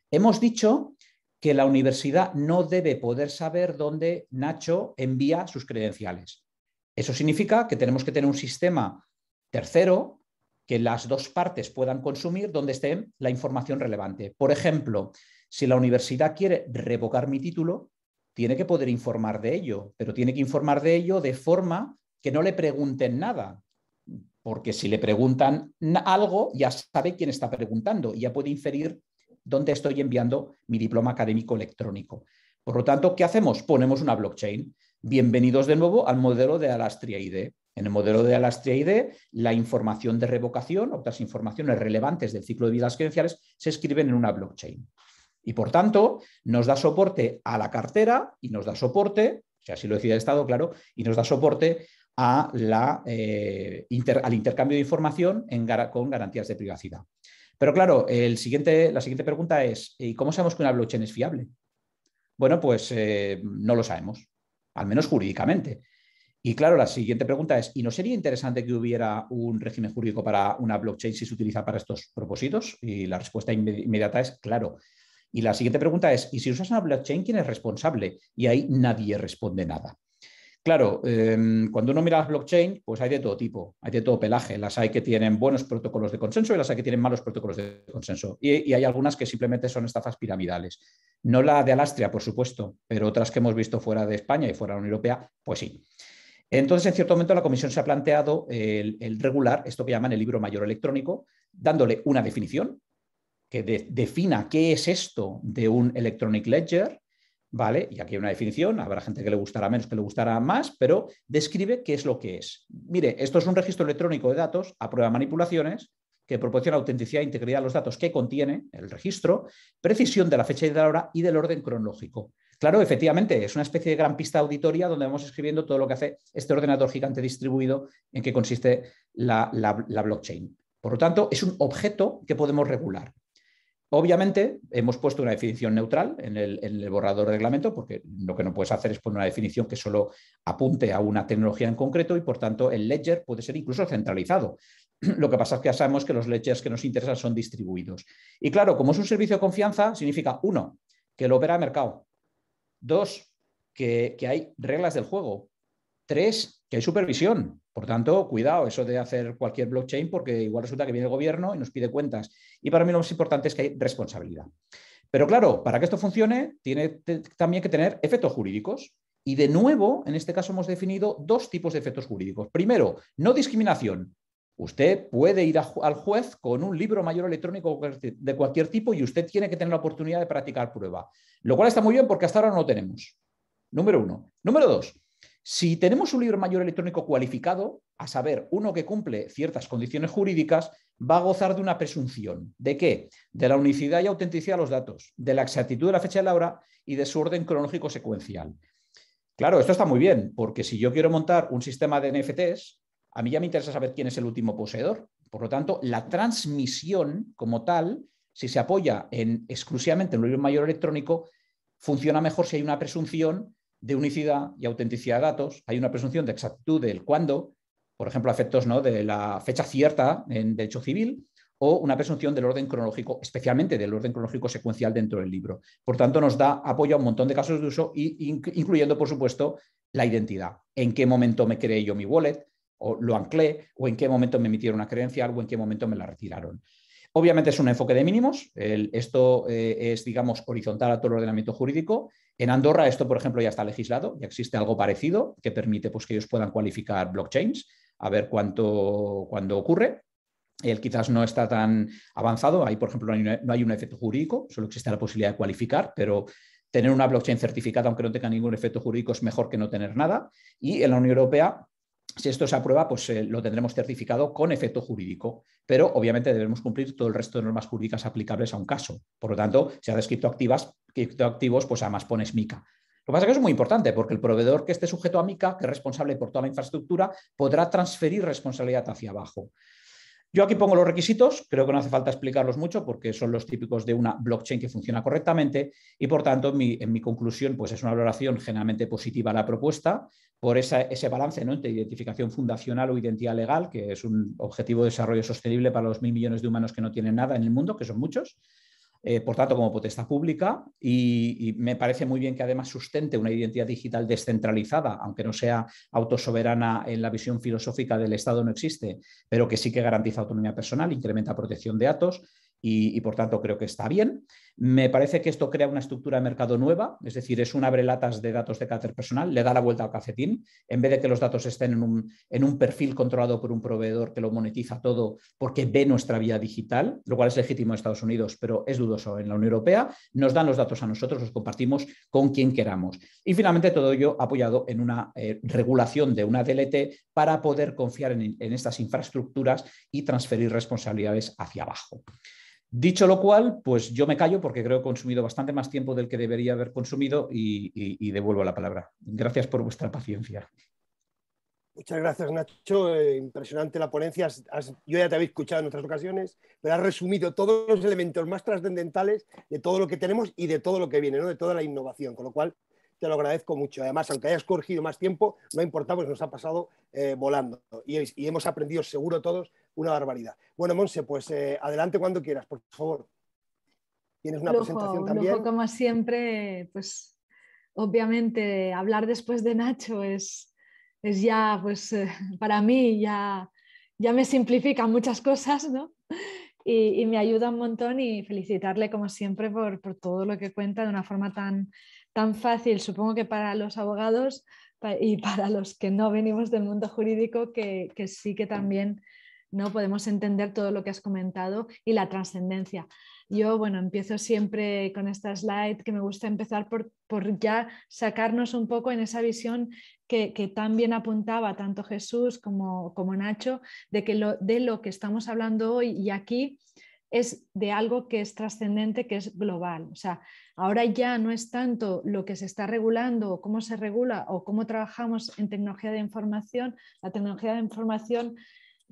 Hemos dicho que la universidad no debe poder saber dónde Nacho envía sus credenciales. Eso significa que tenemos que tener un sistema tercero que las dos partes puedan consumir donde esté la información relevante. Por ejemplo, si la universidad quiere revocar mi título, tiene que poder informar de ello, pero tiene que informar de ello de forma que no le pregunten nada, porque si le preguntan algo, ya sabe quién está preguntando y ya puede inferir dónde estoy enviando mi diploma académico electrónico. Por lo tanto, ¿qué hacemos? Ponemos una blockchain. Bienvenidos de nuevo al modelo de Alastria ID. En el modelo de Alastriaide, la información de revocación, otras informaciones relevantes del ciclo de vidas credenciales, se escriben en una blockchain. Y por tanto, nos da soporte a la cartera y nos da soporte, si sea, así lo decía el Estado, claro, y nos da soporte a la, eh, al intercambio de información con garantías de privacidad. Pero claro, la siguiente pregunta es, eh, ¿y cómo sabemos que una blockchain es fiable? Bueno, pues eh, no lo sabemos, al menos jurídicamente. Y claro, la siguiente pregunta es, ¿y no sería interesante que hubiera un régimen jurídico para una blockchain si se utiliza para estos propósitos? Y la respuesta inmediata es, claro. Y la siguiente pregunta es, ¿y si usas una blockchain, quién es responsable? Y ahí nadie responde nada. Claro, em, cuando uno mira las blockchain, pues hay de todo tipo, hay de todo pelaje. Las hay que tienen buenos protocolos de consenso y las hay que tienen malos protocolos de consenso. Y, y hay algunas que simplemente son estafas piramidales. No la de Alastria, por supuesto, pero otras que hemos visto fuera de España y fuera de la Unión Europea, pues sí. Entonces, en cierto momento, la Comisión se ha planteado el, regular esto que llaman el libro mayor electrónico, dándole una definición que defina qué es esto de un electronic ledger, ¿vale? Y aquí hay una definición, habrá gente que le gustará menos, que le gustará más, pero describe qué es lo que es. Mire, esto es un registro electrónico de datos a prueba de manipulaciones que proporciona autenticidad e integridad a los datos que contiene el registro, precisión de la fecha y de la hora y del orden cronológico. Claro, efectivamente, es una especie de gran pista auditoria donde vamos escribiendo todo lo que hace este ordenador gigante distribuido en que consiste la, blockchain. Por lo tanto, es un objeto que podemos regular. Obviamente, hemos puesto una definición neutral en el, borrador de reglamento, porque lo que no puedes hacer es poner una definición que solo apunte a una tecnología en concreto y, por tanto, el ledger puede ser incluso centralizado. Lo que pasa es que ya sabemos que los ledgers que nos interesan son distribuidos. Y claro, como es un servicio de confianza, significa, uno, que lo opera el mercado. Dos, que, hay reglas del juego. Tres, que hay supervisión. Por tanto, cuidado eso de hacer cualquier blockchain porque igual resulta que viene el gobierno y nos pide cuentas. Y para mí lo más importante es que hay responsabilidad. Pero claro, para que esto funcione, tiene también que tener efectos jurídicos. Y de nuevo, en este caso hemos definido dos tipos de efectos jurídicos. Primero, no discriminación. Usted puede ir al juez con un libro mayor electrónico de cualquier tipo y usted tiene que tener la oportunidad de practicar prueba, lo cual está muy bien porque hasta ahora no lo tenemos. Número uno. Número dos, si tenemos un libro mayor electrónico cualificado, a saber, uno que cumple ciertas condiciones jurídicas, va a gozar de una presunción. ¿De qué? De la unicidad y autenticidad de los datos, de la exactitud de la fecha de la hora y de su orden cronológico secuencial. Claro, esto está muy bien, porque si yo quiero montar un sistema de NFTs, a mí ya me interesa saber quién es el último poseedor. Por lo tanto, la transmisión como tal, si se apoya en, exclusivamente en un libro mayor electrónico, funciona mejor si hay una presunción de unicidad y autenticidad de datos, hay una presunción de exactitud del cuándo, por ejemplo, efectos ¿no? de la fecha cierta en derecho civil, o una presunción del orden cronológico, especialmente del orden cronológico secuencial dentro del libro. Por tanto, nos da apoyo a un montón de casos de uso, incluyendo, por supuesto, la identidad. ¿En qué momento me creé yo mi wallet? o lo anclé, o en qué momento me emitieron una creencia? o en qué momento me la retiraron. Obviamente es un enfoque de mínimos, esto eh, es, digamos, horizontal a todo el ordenamiento jurídico. En Andorra esto, por ejemplo, ya está legislado, ya existe algo parecido que permite pues, que ellos puedan cualificar blockchains, a ver cuánto, cuándo ocurre. Él quizás no está tan avanzado, ahí, por ejemplo, no hay un efecto jurídico, solo existe la posibilidad de cualificar, pero tener una blockchain certificada, aunque no tenga ningún efecto jurídico, es mejor que no tener nada. Y en la Unión Europea si esto se aprueba, pues eh, lo tendremos certificado con efecto jurídico, pero obviamente debemos cumplir todo el resto de normas jurídicas aplicables a un caso. Por lo tanto, si haces criptoactivas, criptoactivos, pues además pones MICA. Lo que pasa es que es muy importante porque el proveedor que esté sujeto a MICA, que es responsable por toda la infraestructura, podrá transferir responsabilidad hacia abajo. Yo aquí pongo los requisitos, creo que no hace falta explicarlos mucho porque son los típicos de una blockchain que funciona correctamente y por tanto mi, en mi conclusión pues es una valoración generalmente positiva a la propuesta, por ese balance entre identificación fundacional o identidad legal, que es un objetivo de desarrollo sostenible para los mil millones de humanos que no tienen nada en el mundo, que son muchos, eh, por tanto, como potestad pública, y, me parece muy bien que además sustente una identidad digital descentralizada, aunque no sea autosoberana en la visión filosófica del Estado, no existe, pero que sí que garantiza autonomía personal, incrementa protección de datos, y, por tanto creo que está bien. Me parece que esto crea una estructura de mercado nueva, es decir, es un abrelatas de datos de carácter personal, le da la vuelta al cafetín, en vez de que los datos estén en un, perfil controlado por un proveedor que lo monetiza todo porque ve nuestra vía digital, lo cual es legítimo en Estados Unidos, pero es dudoso en la Unión Europea, nos dan los datos a nosotros, los compartimos con quien queramos. Y finalmente todo ello apoyado en una eh, regulación de una DLT para poder confiar en estas infraestructuras y transferir responsabilidades hacia abajo. Dicho lo cual, pues yo me callo porque creo que he consumido bastante más tiempo del que debería haber consumido y, devuelvo la palabra. Gracias por vuestra paciencia. Muchas gracias, Nacho. Eh, impresionante la ponencia. yo ya te había escuchado en otras ocasiones, pero has resumido todos los elementos más trascendentales de todo lo que tenemos y de todo lo que viene, de toda la innovación. Con lo cual, te lo agradezco mucho. Además, aunque hayas corregido más tiempo, no importa, pues nos ha pasado eh, volando. y, hemos aprendido seguro todos una barbaridad. Bueno, Monse, pues eh, adelante cuando quieras, por favor. Tienes una presentación también. como siempre, pues obviamente hablar después de Nacho es, es ya, pues eh, para mí ya, ya me simplifica muchas cosas, ¿no? Y, me ayuda un montón y felicitarle como siempre por, todo lo que cuenta de una forma tan, tan fácil, supongo que para los abogados y para los que no venimos del mundo jurídico, que, que sí que también ¿no? Podemos entender todo lo que has comentado y la trascendencia. Yo, bueno, empiezo siempre con esta slide que me gusta empezar por, ya sacarnos un poco en esa visión que, que tan bien apuntaba tanto Jesús como, como Nacho, de que lo, de lo que estamos hablando hoy y aquí es de algo que es trascendente, que es global. O sea, ahora ya no es tanto lo que se está regulando o cómo se regula o cómo trabajamos en tecnología de información. La tecnología de información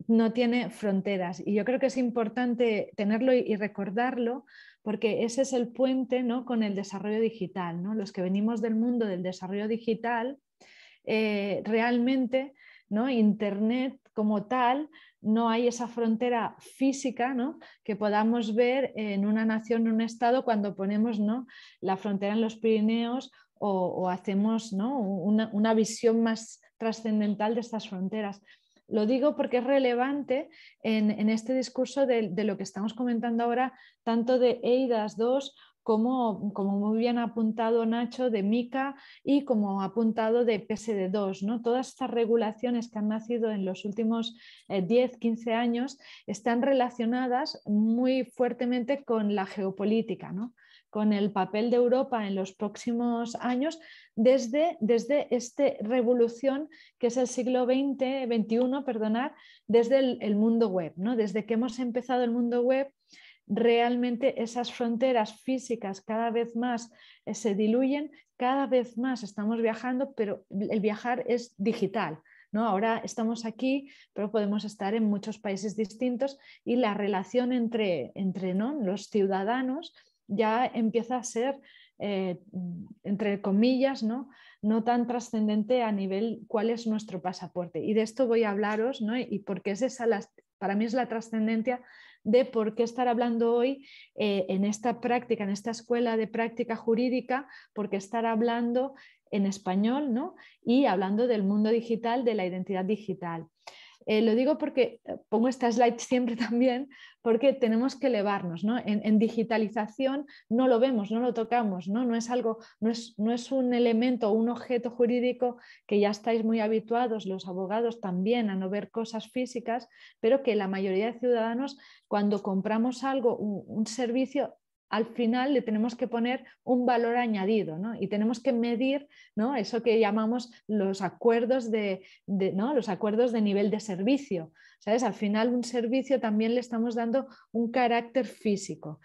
no tiene fronteras. Y yo creo que es importante tenerlo y, recordarlo porque ese es el puente ¿no? con el desarrollo digital. ¿no? Los que venimos del mundo del desarrollo digital, eh, realmente ¿no? Internet como tal, no hay esa frontera física ¿no? que podamos ver en una nación, en un estado, cuando ponemos ¿no? la frontera en los Pirineos o, hacemos ¿no? una visión más trascendental de estas fronteras. Lo digo porque es relevante en, este discurso de, lo que estamos comentando ahora, tanto de EIDAS 2 como, como muy bien ha apuntado Nacho de MICA y como ha apuntado de PSD2. ¿no? Todas estas regulaciones que han nacido en los últimos 10, eh, 15 años están relacionadas muy fuertemente con la geopolítica. ¿no? con el papel de Europa en los próximos años desde, desde esta revolución que es el siglo XXI, perdonar, desde el, mundo web, desde que hemos empezado el mundo web realmente esas fronteras físicas cada vez más eh, se diluyen, cada vez más estamos viajando, pero el viajar es digital. ¿no? Ahora estamos aquí, pero podemos estar en muchos países distintos y la relación entre, entre ¿no? los ciudadanos ya empieza a ser, eh, entre comillas, ¿no? no tan trascendente a nivel cuál es nuestro pasaporte. Y de esto voy a hablaros, ¿no? y porque es esa, la, para mí es la trascendencia de por qué estar hablando hoy eh, en esta práctica, en esta escuela de práctica jurídica, porque estar hablando en español ¿no? y hablando del mundo digital, de la identidad digital. Eh, lo digo porque eh, pongo esta slide siempre también, porque tenemos que elevarnos. ¿no? En, digitalización no lo vemos, no lo tocamos, no, no es algo, no es, no es un elemento un objeto jurídico que ya estáis muy habituados los abogados también a no ver cosas físicas, pero que la mayoría de ciudadanos cuando compramos algo, un servicio, al final le tenemos que poner un valor añadido ¿no? y tenemos que medir ¿no? eso que llamamos los acuerdos de, ¿no? los acuerdos de nivel de servicio. Al final un servicio también le estamos dando un carácter físico.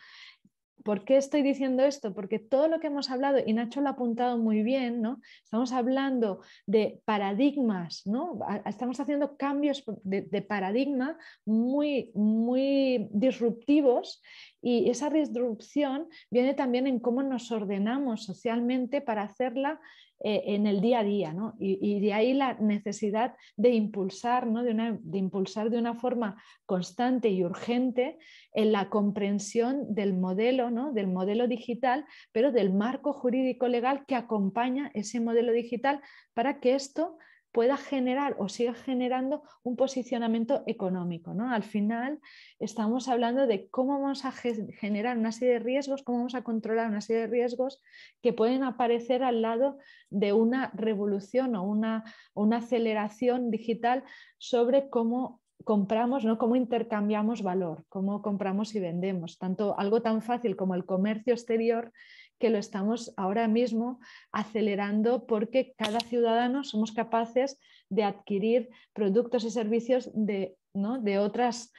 ¿Por qué estoy diciendo esto? Porque todo lo que hemos hablado, y Nacho lo ha apuntado muy bien, ¿no? Estamos hablando de paradigmas, ¿no? Estamos haciendo cambios de, paradigma muy, muy disruptivos y esa disrupción viene también en cómo nos ordenamos socialmente para hacerla eh, en el día a día, ¿no? Y, de ahí la necesidad de impulsar, ¿no? de, una, de impulsar de una forma constante y urgente en eh, la comprensión del modelo, ¿no? Del modelo digital, pero del marco jurídico legal que acompaña ese modelo digital para que esto pueda generar o siga generando un posicionamiento económico. ¿no? Al final estamos hablando de cómo vamos a generar una serie de riesgos, cómo vamos a controlar una serie de riesgos que pueden aparecer al lado de una revolución o una, una aceleración digital sobre cómo compramos, ¿no? cómo intercambiamos valor, cómo compramos y vendemos. Tanto algo tan fácil como el comercio exterior que lo estamos ahora mismo acelerando porque cada ciudadano somos capaces de adquirir productos y servicios de, de, otras,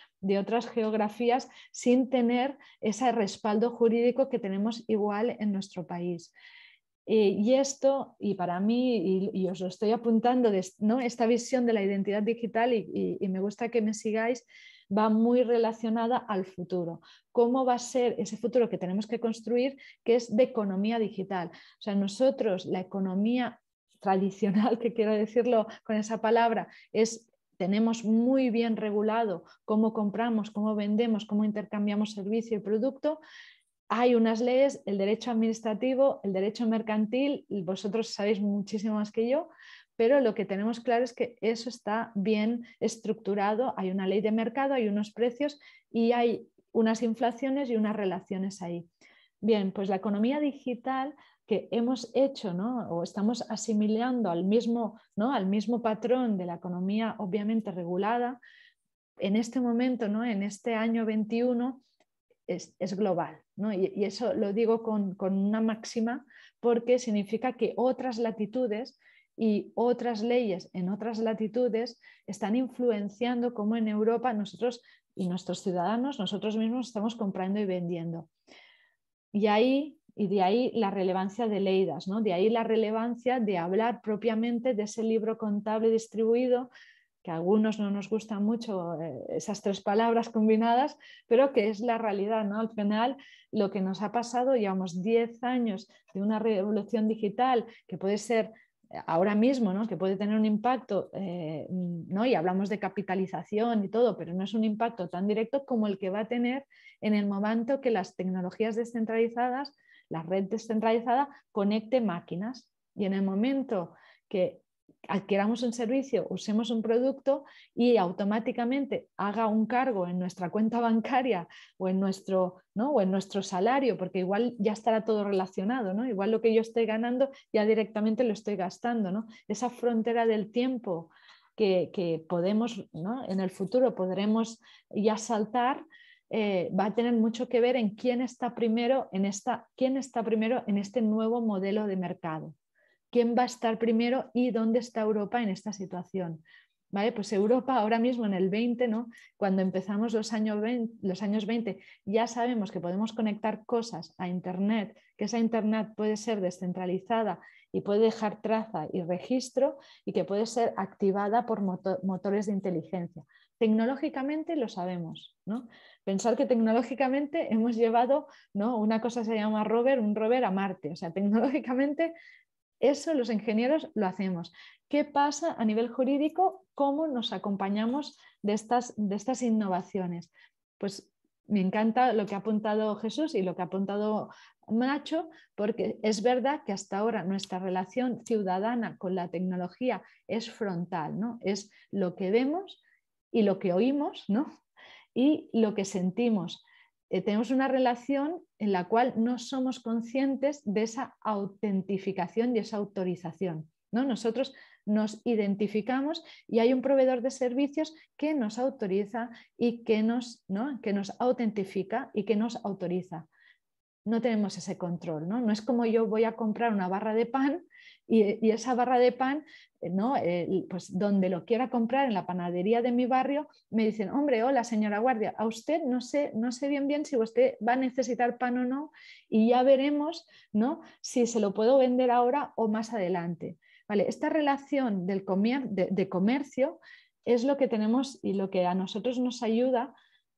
geografías sin tener ese respaldo jurídico que tenemos igual en nuestro país. Eh, y esto, y para mí, y, os lo estoy apuntando, esta visión de la identidad digital, y, me gusta que me sigáis, va muy relacionada al futuro. ¿Cómo va a ser ese futuro que tenemos que construir, que es de economía digital? O sea, nosotros, la economía tradicional, que quiero decirlo con esa palabra, es tenemos muy bien regulado cómo compramos, cómo vendemos, cómo intercambiamos servicio y producto, hay unas leyes, el derecho administrativo, el derecho mercantil, vosotros sabéis muchísimo más que yo, pero lo que tenemos claro es que eso está bien estructurado, hay una ley de mercado, hay unos precios y hay unas inflaciones y unas relaciones ahí. Bien, pues la economía digital que hemos hecho ¿no? o estamos asimilando al mismo, ¿no? al mismo patrón de la economía obviamente regulada, en este momento, ¿no? en este año 21, es, global. Y, eso lo digo con, con una máxima porque significa que otras latitudes y otras leyes en otras latitudes están influenciando cómo en Europa nosotros y nuestros ciudadanos, nosotros mismos estamos comprando y vendiendo. Y ahí y de ahí la relevancia de Leidas, ¿no? de ahí la relevancia de hablar propiamente de ese libro contable distribuido, que a algunos no nos gustan mucho eh, esas tres palabras combinadas, pero que es la realidad. ¿no? Al final, lo que nos ha pasado, llevamos 10 años de una revolución digital que puede ser ahora mismo, ¿no? que puede tener un impacto, eh, ¿no? y hablamos de capitalización y todo, pero no es un impacto tan directo como el que va a tener en el momento que las tecnologías descentralizadas, la red descentralizada, conecte máquinas. Y en el momento que adquiramos un servicio, usemos un producto y automáticamente haga un cargo en nuestra cuenta bancaria o en nuestro, ¿no? en nuestro salario, porque igual ya estará todo relacionado, ¿no? igual lo que yo estoy ganando ya directamente lo estoy gastando. ¿no? Esa frontera del tiempo que, podemos, ¿no? en el futuro podremos ya saltar. Eh, va a tener mucho que ver en quién está primero en esta, quién está primero en este nuevo modelo de mercado quién va a estar primero y dónde está Europa en esta situación. ¿Vale? Pues Europa ahora mismo en el 20, ¿no? cuando empezamos los años, 20, los años 20, ya sabemos que podemos conectar cosas a Internet, que esa Internet puede ser descentralizada y puede dejar traza y registro y que puede ser activada por motores de inteligencia. Tecnológicamente lo sabemos, ¿no? Pensar que tecnológicamente hemos llevado, ¿no? Una cosa se llama rover, un rover a Marte, o sea, tecnológicamente eso los ingenieros lo hacemos. ¿Qué pasa a nivel jurídico? ¿Cómo nos acompañamos de estas, innovaciones? Pues me encanta lo que ha apuntado Jesús y lo que ha apuntado Macho, porque es verdad que hasta ahora nuestra relación ciudadana con la tecnología es frontal, ¿no? Es lo que vemos y lo que oímos, ¿no? Y lo que sentimos. Eh, tenemos una relación en la cual no somos conscientes de esa autentificación y esa autorización. ¿no? Nosotros nos identificamos y hay un proveedor de servicios que nos autoriza y que nos, autentifica y que nos autoriza. No tenemos ese control, No es como yo voy a comprar una barra de pan y, esa barra de pan, eh, ¿no? pues donde lo quiera comprar, en la panadería de mi barrio, me dicen, hombre, hola señora guardia, a usted no sé, no sé bien bien si usted va a necesitar pan o no y ya veremos ¿no? si se lo puedo vender ahora o más adelante. Vale, esta relación del de, de comercio es lo que tenemos y lo que a nosotros nos ayuda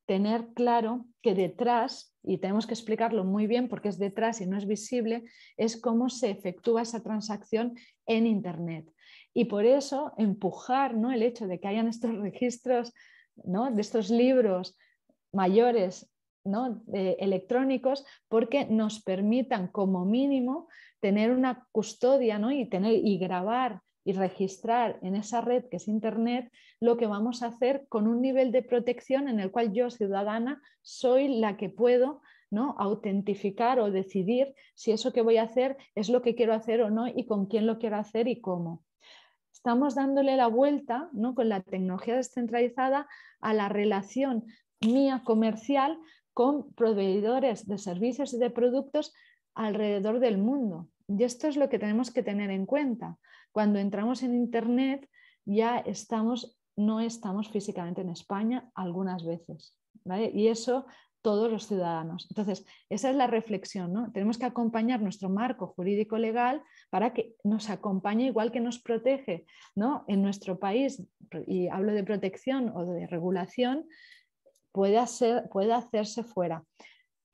tener claro que detrás, y tenemos que explicarlo muy bien porque es detrás y no es visible, es cómo se efectúa esa transacción en Internet. Y por eso empujar ¿no? el hecho de que hayan estos registros, ¿no? de estos libros mayores ¿no? electrónicos, porque nos permitan como mínimo tener una custodia ¿no? y, tener, y grabar y registrar en esa red que es Internet lo que vamos a hacer con un nivel de protección en el cual yo, ciudadana, soy la que puedo ¿no? autentificar o decidir si eso que voy a hacer es lo que quiero hacer o no y con quién lo quiero hacer y cómo. Estamos dándole la vuelta ¿no? con la tecnología descentralizada a la relación mía comercial con proveedores de servicios y de productos alrededor del mundo. Y esto es lo que tenemos que tener en cuenta. Cuando entramos en Internet ya estamos, no estamos físicamente en España algunas veces. Y eso todos los ciudadanos. Entonces, esa es la reflexión. Tenemos que acompañar nuestro marco jurídico legal para que nos acompañe igual que nos protege en nuestro país. Y hablo de protección o de regulación, puede, puede hacerse fuera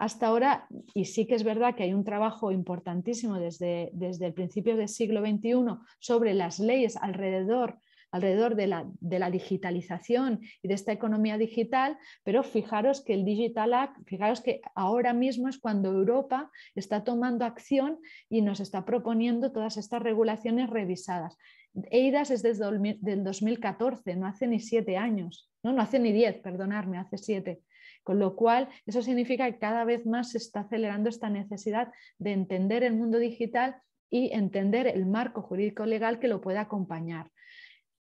hasta ahora, y sí que es verdad que hay un trabajo importantísimo desde, el principio del siglo XXI sobre las leyes alrededor alrededor de la, digitalización y de esta economía digital, pero fijaros que el Digital Act, fijaros que ahora mismo es cuando Europa está tomando acción y nos está proponiendo todas estas regulaciones revisadas. EIDAS es desde el 2014, no hace ni siete años, no, hace ni diez, perdonadme, hace siete. Con lo cual, eso significa que cada vez más se está acelerando esta necesidad de entender el mundo digital y entender el marco jurídico legal que lo pueda acompañar.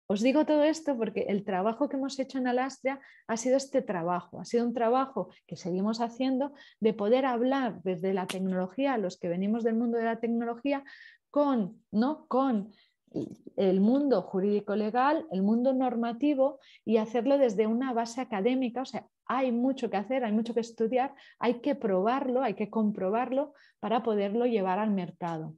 Os digo todo esto porque el trabajo que hemos hecho en Alastria ha sido este trabajo, ha sido un trabajo que seguimos haciendo de poder hablar desde la tecnología, los que venimos del mundo de la tecnología, con, ¿no? con el mundo jurídico legal, el mundo normativo y hacerlo desde una base académica. O sea, hay mucho que hacer, hay mucho que estudiar, hay que probarlo, hay que comprobarlo para poderlo llevar al mercado.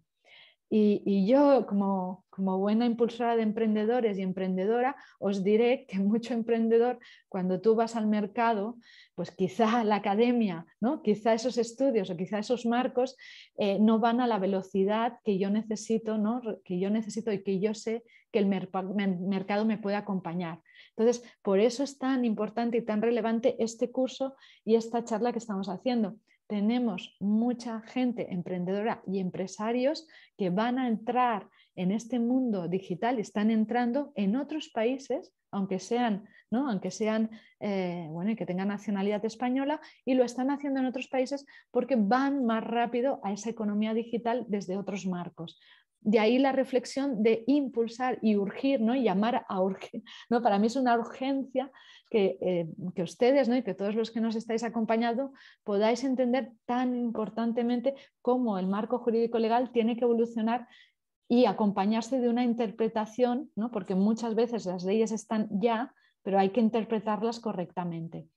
Y, yo, como, buena impulsora de emprendedores y emprendedora, os diré que mucho emprendedor, cuando tú vas al mercado, pues quizá la academia, ¿no? quizá esos estudios o quizá esos marcos eh, no van a la velocidad que yo necesito, que yo necesito y que yo sé que el mercado me puede acompañar. Entonces, por eso es tan importante y tan relevante este curso y esta charla que estamos haciendo tenemos mucha gente emprendedora y empresarios que van a entrar en este mundo digital, están entrando en otros países, aunque sean, ¿no? aunque sean, eh, bueno, que tengan nacionalidad española, y lo están haciendo en otros países porque van más rápido a esa economía digital desde otros marcos. De ahí la reflexión de impulsar y urgir, ¿no? Y llamar a urgir, ¿no? Para mí es una urgencia que, eh, que ustedes, ¿no? Y que todos los que nos estáis acompañando podáis entender tan importantemente cómo el marco jurídico legal tiene que evolucionar y acompañarse de una interpretación, ¿no? porque muchas veces las leyes están ya, pero hay que interpretarlas correctamente.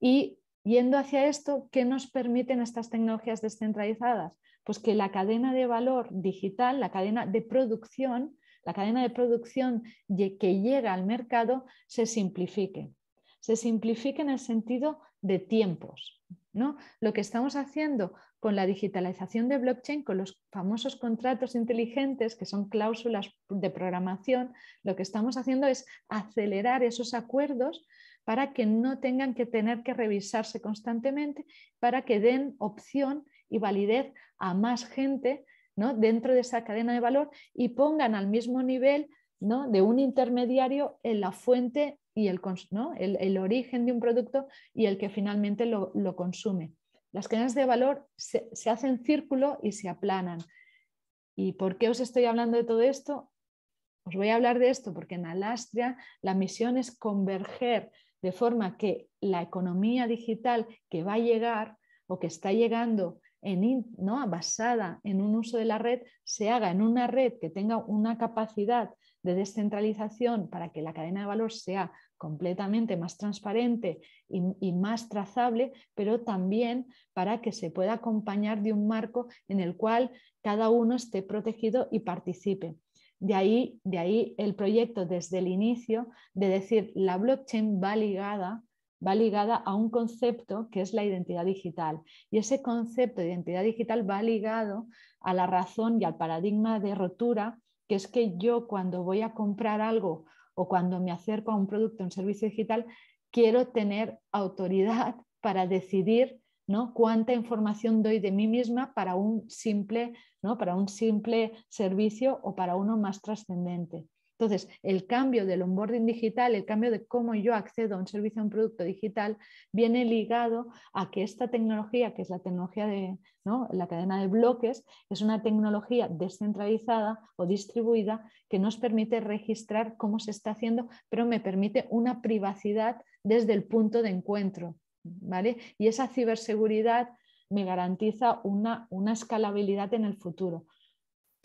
Y yendo hacia esto, ¿qué nos permiten estas tecnologías descentralizadas? Pues que la cadena de valor digital, la cadena de producción, la cadena de producción que llega al mercado se simplifique. Se simplifique en el sentido de tiempos. ¿no? Lo que estamos haciendo con la digitalización de blockchain, con los famosos contratos inteligentes, que son cláusulas de programación, lo que estamos haciendo es acelerar esos acuerdos para que no tengan que tener que revisarse constantemente, para que den opción y validez a más gente dentro de esa cadena de valor y pongan al mismo nivel de un intermediario en la fuente y el, el, origen de un producto y el que finalmente lo, consume. Las cadenas de valor se, se, hacen círculo y se aplanan. ¿Y por qué os estoy hablando de todo esto? Os voy a hablar de esto porque en Alastria la misión es converger de forma que la economía digital que va a llegar o que está llegando ¿no? basada en un uso de la red se haga en una red que tenga una capacidad de descentralización para que la cadena de valor sea completamente más transparente y, más trazable, pero también para que se pueda acompañar de un marco en el cual cada uno esté protegido y participe. De ahí, de ahí el proyecto desde el inicio de decir la blockchain va ligada va ligada a un concepto que es la identidad digital. Y ese concepto de identidad digital va ligado a la razón y al paradigma de rotura, que es que yo cuando voy a comprar algo o cuando me acerco a un producto o un servicio digital, quiero tener autoridad para decidir cuánta información doy de mí misma para un simple, para un simple servicio o para uno más trascendente. Entonces, el cambio del onboarding digital, el cambio de cómo yo accedo a un servicio, a un producto digital, viene ligado a que esta tecnología, que es la tecnología de la cadena de bloques, es una tecnología descentralizada o distribuida que nos permite registrar cómo se está haciendo, pero me permite una privacidad desde el punto de encuentro. Y esa ciberseguridad me garantiza una escalabilidad en el futuro.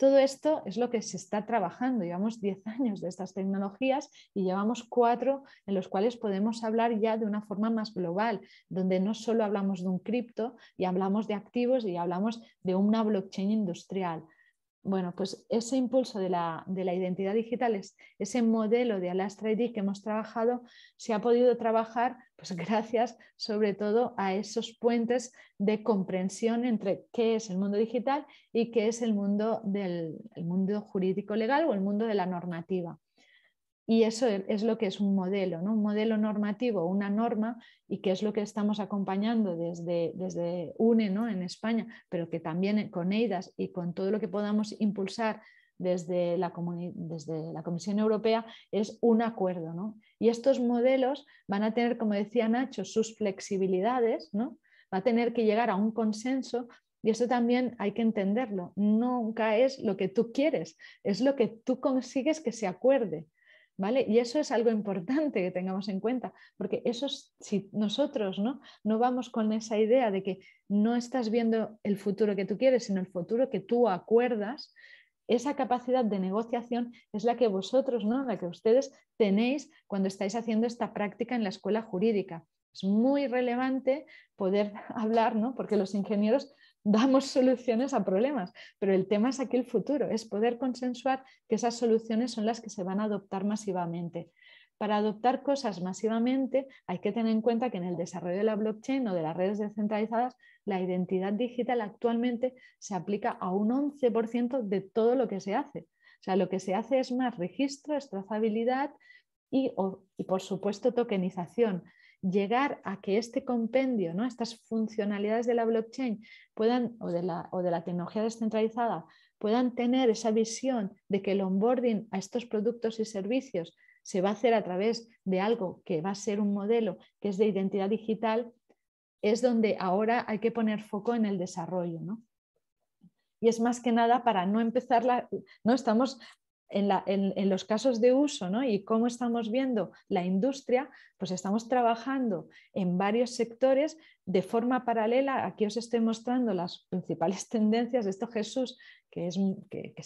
Todo esto es lo que se está trabajando. Llevamos 10 años de estas tecnologías y llevamos cuatro en los cuales podemos hablar ya de una forma más global, donde no solo hablamos de un cripto y hablamos de activos y hablamos de una blockchain industrial. Bueno, pues ese impulso de la, identidad digital, es, ese modelo de Alastra ID que hemos trabajado, se ha podido trabajar pues, gracias sobre todo a esos puentes de comprensión entre qué es el mundo digital y qué es el mundo, del, el mundo jurídico legal o el mundo de la normativa. Y eso e, es lo que es un modelo, un modelo normativo, una norma, y que es lo que estamos acompañando desde, UNE ¿no? en España, pero que también con EIDAS y con todo lo que podamos impulsar desde la, desde la Comisión Europea, es un acuerdo. ¿no? Y estos modelos van a tener, como decía Nacho, sus flexibilidades, ¿no? va a tener que llegar a un consenso y eso también hay que entenderlo. Nunca es lo que tú quieres, es lo que tú consigues que se acuerde. Y eso es algo importante que tengamos en cuenta, porque eso si nosotros ¿no? no vamos con esa idea de que no estás viendo el futuro que tú quieres, sino el futuro que tú acuerdas, esa capacidad de negociación es la que vosotros, ¿no? la que ustedes tenéis cuando estáis haciendo esta práctica en la escuela jurídica. Es muy relevante poder hablar, ¿no? porque los ingenieros damos soluciones a problemas, pero el tema es aquí el futuro, es poder consensuar que esas soluciones son las que se van a adoptar masivamente. Para adoptar cosas masivamente hay que tener en cuenta que en el desarrollo de la blockchain o de las redes descentralizadas, la identidad digital actualmente se aplica a un 11% de todo lo que se hace. O sea, lo que se hace es más registro, es trazabilidad y, y por supuesto, tokenización llegar a que este compendio, ¿no? estas funcionalidades de la blockchain puedan, o, de la, o de la tecnología descentralizada, puedan tener esa visión de que el onboarding a estos productos y servicios se va a hacer a través de algo que va a ser un modelo que es de identidad digital, es donde ahora hay que poner foco en el desarrollo. ¿no? Y es más que nada para no empezar, la, no estamos en, los casos de uso ¿no? y cómo estamos viendo la industria, pues estamos trabajando en varios sectores de forma paralela. Aquí os estoy mostrando las principales tendencias. Esto Jesús, que, es,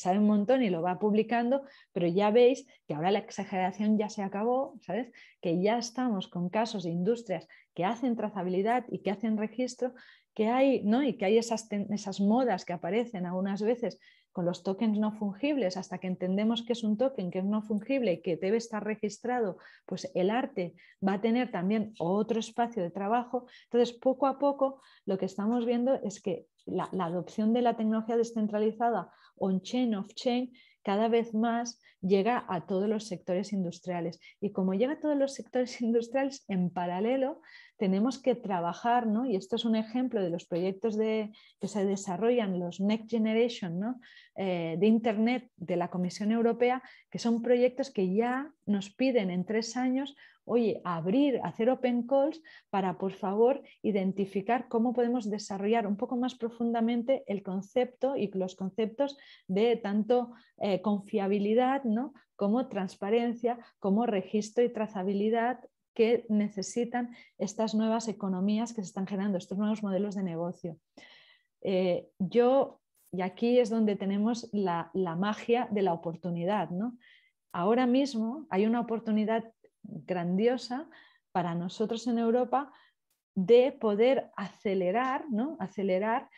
sabe un montón y lo va publicando, pero ya veis que ahora la exageración ya se acabó, ¿sabes? Que ya estamos con casos de industrias que hacen trazabilidad y que hacen registro, que hay, ¿no? Y que hay esas, esas modas que aparecen algunas veces con los tokens no fungibles, hasta que entendemos que es un token, que es no fungible y que debe estar registrado, pues el arte va a tener también otro espacio de trabajo. Entonces, poco a poco, lo que estamos viendo es que la, adopción de la tecnología descentralizada on-chain, off-chain, cada vez más llega a todos los sectores industriales. Y como llega a todos los sectores industriales, en paralelo tenemos que trabajar, ¿no? y esto es un ejemplo de los proyectos de, que se desarrollan, los Next Generation eh, de Internet de la Comisión Europea, que son proyectos que ya nos piden en tres años oye, abrir, hacer open calls para, por favor, identificar cómo podemos desarrollar un poco más profundamente el concepto y los conceptos de tanto eh, confiabilidad ¿no? como transparencia, como registro y trazabilidad que necesitan estas nuevas economías que se están generando, estos nuevos modelos de negocio. Eh, yo, y aquí es donde tenemos la, la magia de la oportunidad, ¿no? Ahora mismo hay una oportunidad grandiosa para nosotros en Europa de poder acelerar, ¿no? acelerar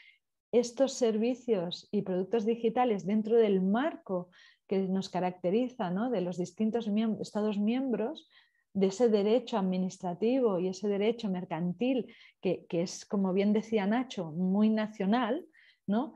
estos servicios y productos digitales dentro del marco que nos caracteriza de los distintos Estados miembros, de ese derecho administrativo y ese derecho mercantil que, que es, como bien decía Nacho, muy nacional, ¿no?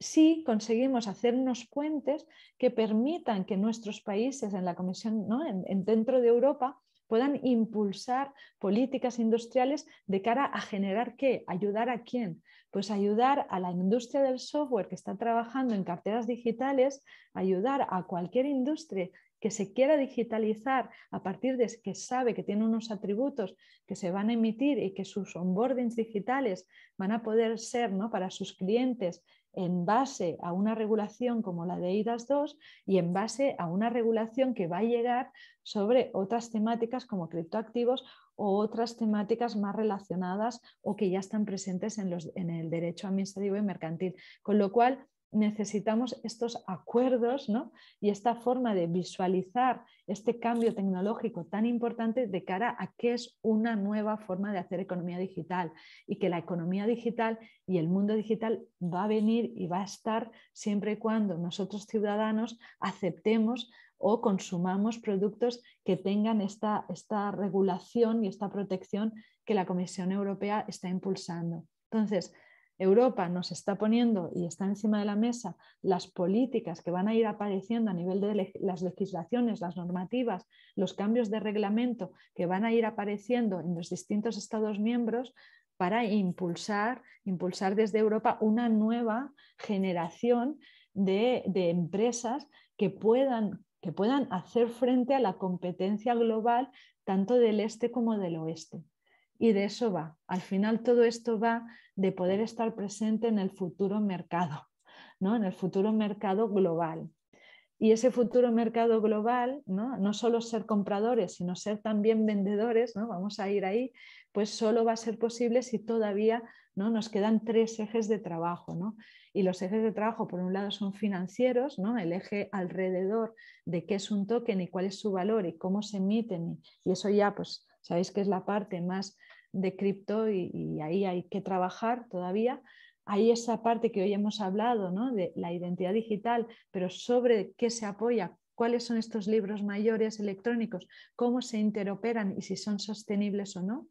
si conseguimos hacernos puentes que permitan que nuestros países en la Comisión, ¿no? en, dentro de Europa, puedan impulsar políticas industriales de cara a generar qué, ayudar a quién. Pues ayudar a la industria del software que está trabajando en carteras digitales, ayudar a cualquier industria que se quiera digitalizar a partir de que sabe que tiene unos atributos que se van a emitir y que sus onboardings digitales van a poder ser ¿no? para sus clientes en base a una regulación como la de IDAS 2 y en base a una regulación que va a llegar sobre otras temáticas como criptoactivos o otras temáticas más relacionadas o que ya están presentes en, los, en el derecho administrativo y mercantil. Con lo cual, necesitamos estos acuerdos ¿no? y esta forma de visualizar este cambio tecnológico tan importante de cara a que es una nueva forma de hacer economía digital y que la economía digital y el mundo digital va a venir y va a estar siempre y cuando nosotros ciudadanos aceptemos o consumamos productos que tengan esta, esta regulación y esta protección que la Comisión Europea está impulsando. Entonces, Europa nos está poniendo y está encima de la mesa las políticas que van a ir apareciendo a nivel de las legislaciones, las normativas, los cambios de reglamento que van a ir apareciendo en los distintos Estados miembros para impulsar, impulsar desde Europa una nueva generación de, de empresas que puedan, que puedan hacer frente a la competencia global tanto del este como del oeste. Y de eso va. Al final todo esto va de poder estar presente en el futuro mercado, ¿no? en el futuro mercado global. Y ese futuro mercado global, no, solo ser compradores, sino ser también vendedores, ¿no? vamos a ir ahí, pues solo va a ser posible si todavía nos quedan tres ejes de trabajo, Y los ejes de trabajo, por un lado, son financieros, ¿no? El eje alrededor de qué es un token y cuál es su valor y cómo se emiten. Y eso ya, pues, sabéis que es la parte más de cripto y, ahí hay que trabajar todavía hay esa parte que hoy hemos hablado ¿no? de la identidad digital, pero sobre qué se apoya, cuáles son estos libros mayores electrónicos, cómo se interoperan y si son sostenibles o no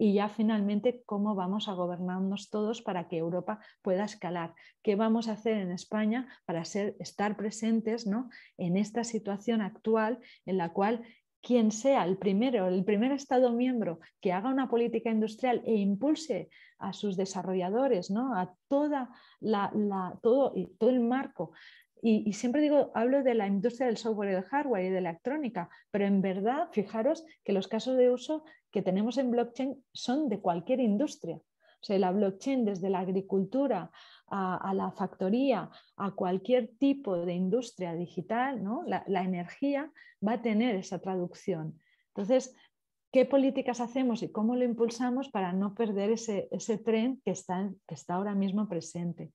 y ya finalmente cómo vamos a gobernarnos todos para que Europa pueda escalar. ¿Qué vamos a hacer en España para ser, estar presentes ¿no? en esta situación actual en la cual quien sea el primero, el primer Estado miembro que haga una política industrial e impulse a sus desarrolladores, ¿no? a toda la, todo el marco y, siempre digo, hablo de la industria del software y del hardware y de la electrónica, pero en verdad, fijaros que los casos de uso que tenemos en blockchain son de cualquier industria. O sea, la blockchain desde la agricultura a, la factoría, a cualquier tipo de industria digital, la, energía va a tener esa traducción. Entonces, ¿qué políticas hacemos y cómo lo impulsamos para no perder ese, ese tren que que está ahora mismo presente?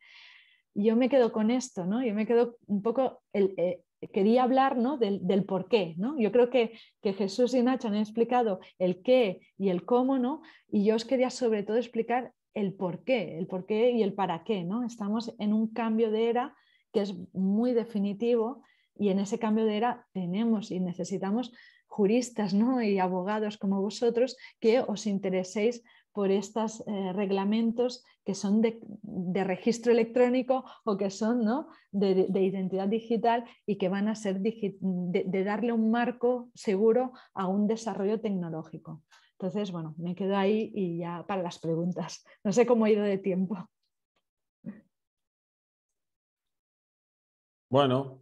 yo me quedo con esto, ¿no? Yo me quedo un poco, eh, quería hablar ¿no? del, por qué, ¿no? Yo creo que, que, Jesús y Nacho han explicado el qué y el cómo, ¿no? Y yo os quería sobre todo explicar el por qué, el por qué y el para qué, ¿no? Estamos en un cambio de era que es muy definitivo y en ese cambio de era tenemos y necesitamos juristas ¿no? y abogados como vosotros que os intereséis por estos eh, reglamentos que son de, registro electrónico o que son ¿no? de, identidad digital y que van a ser de, darle un marco seguro a un desarrollo tecnológico. Entonces, bueno, me quedo ahí y ya para las preguntas. No sé cómo he ido de tiempo. Bueno,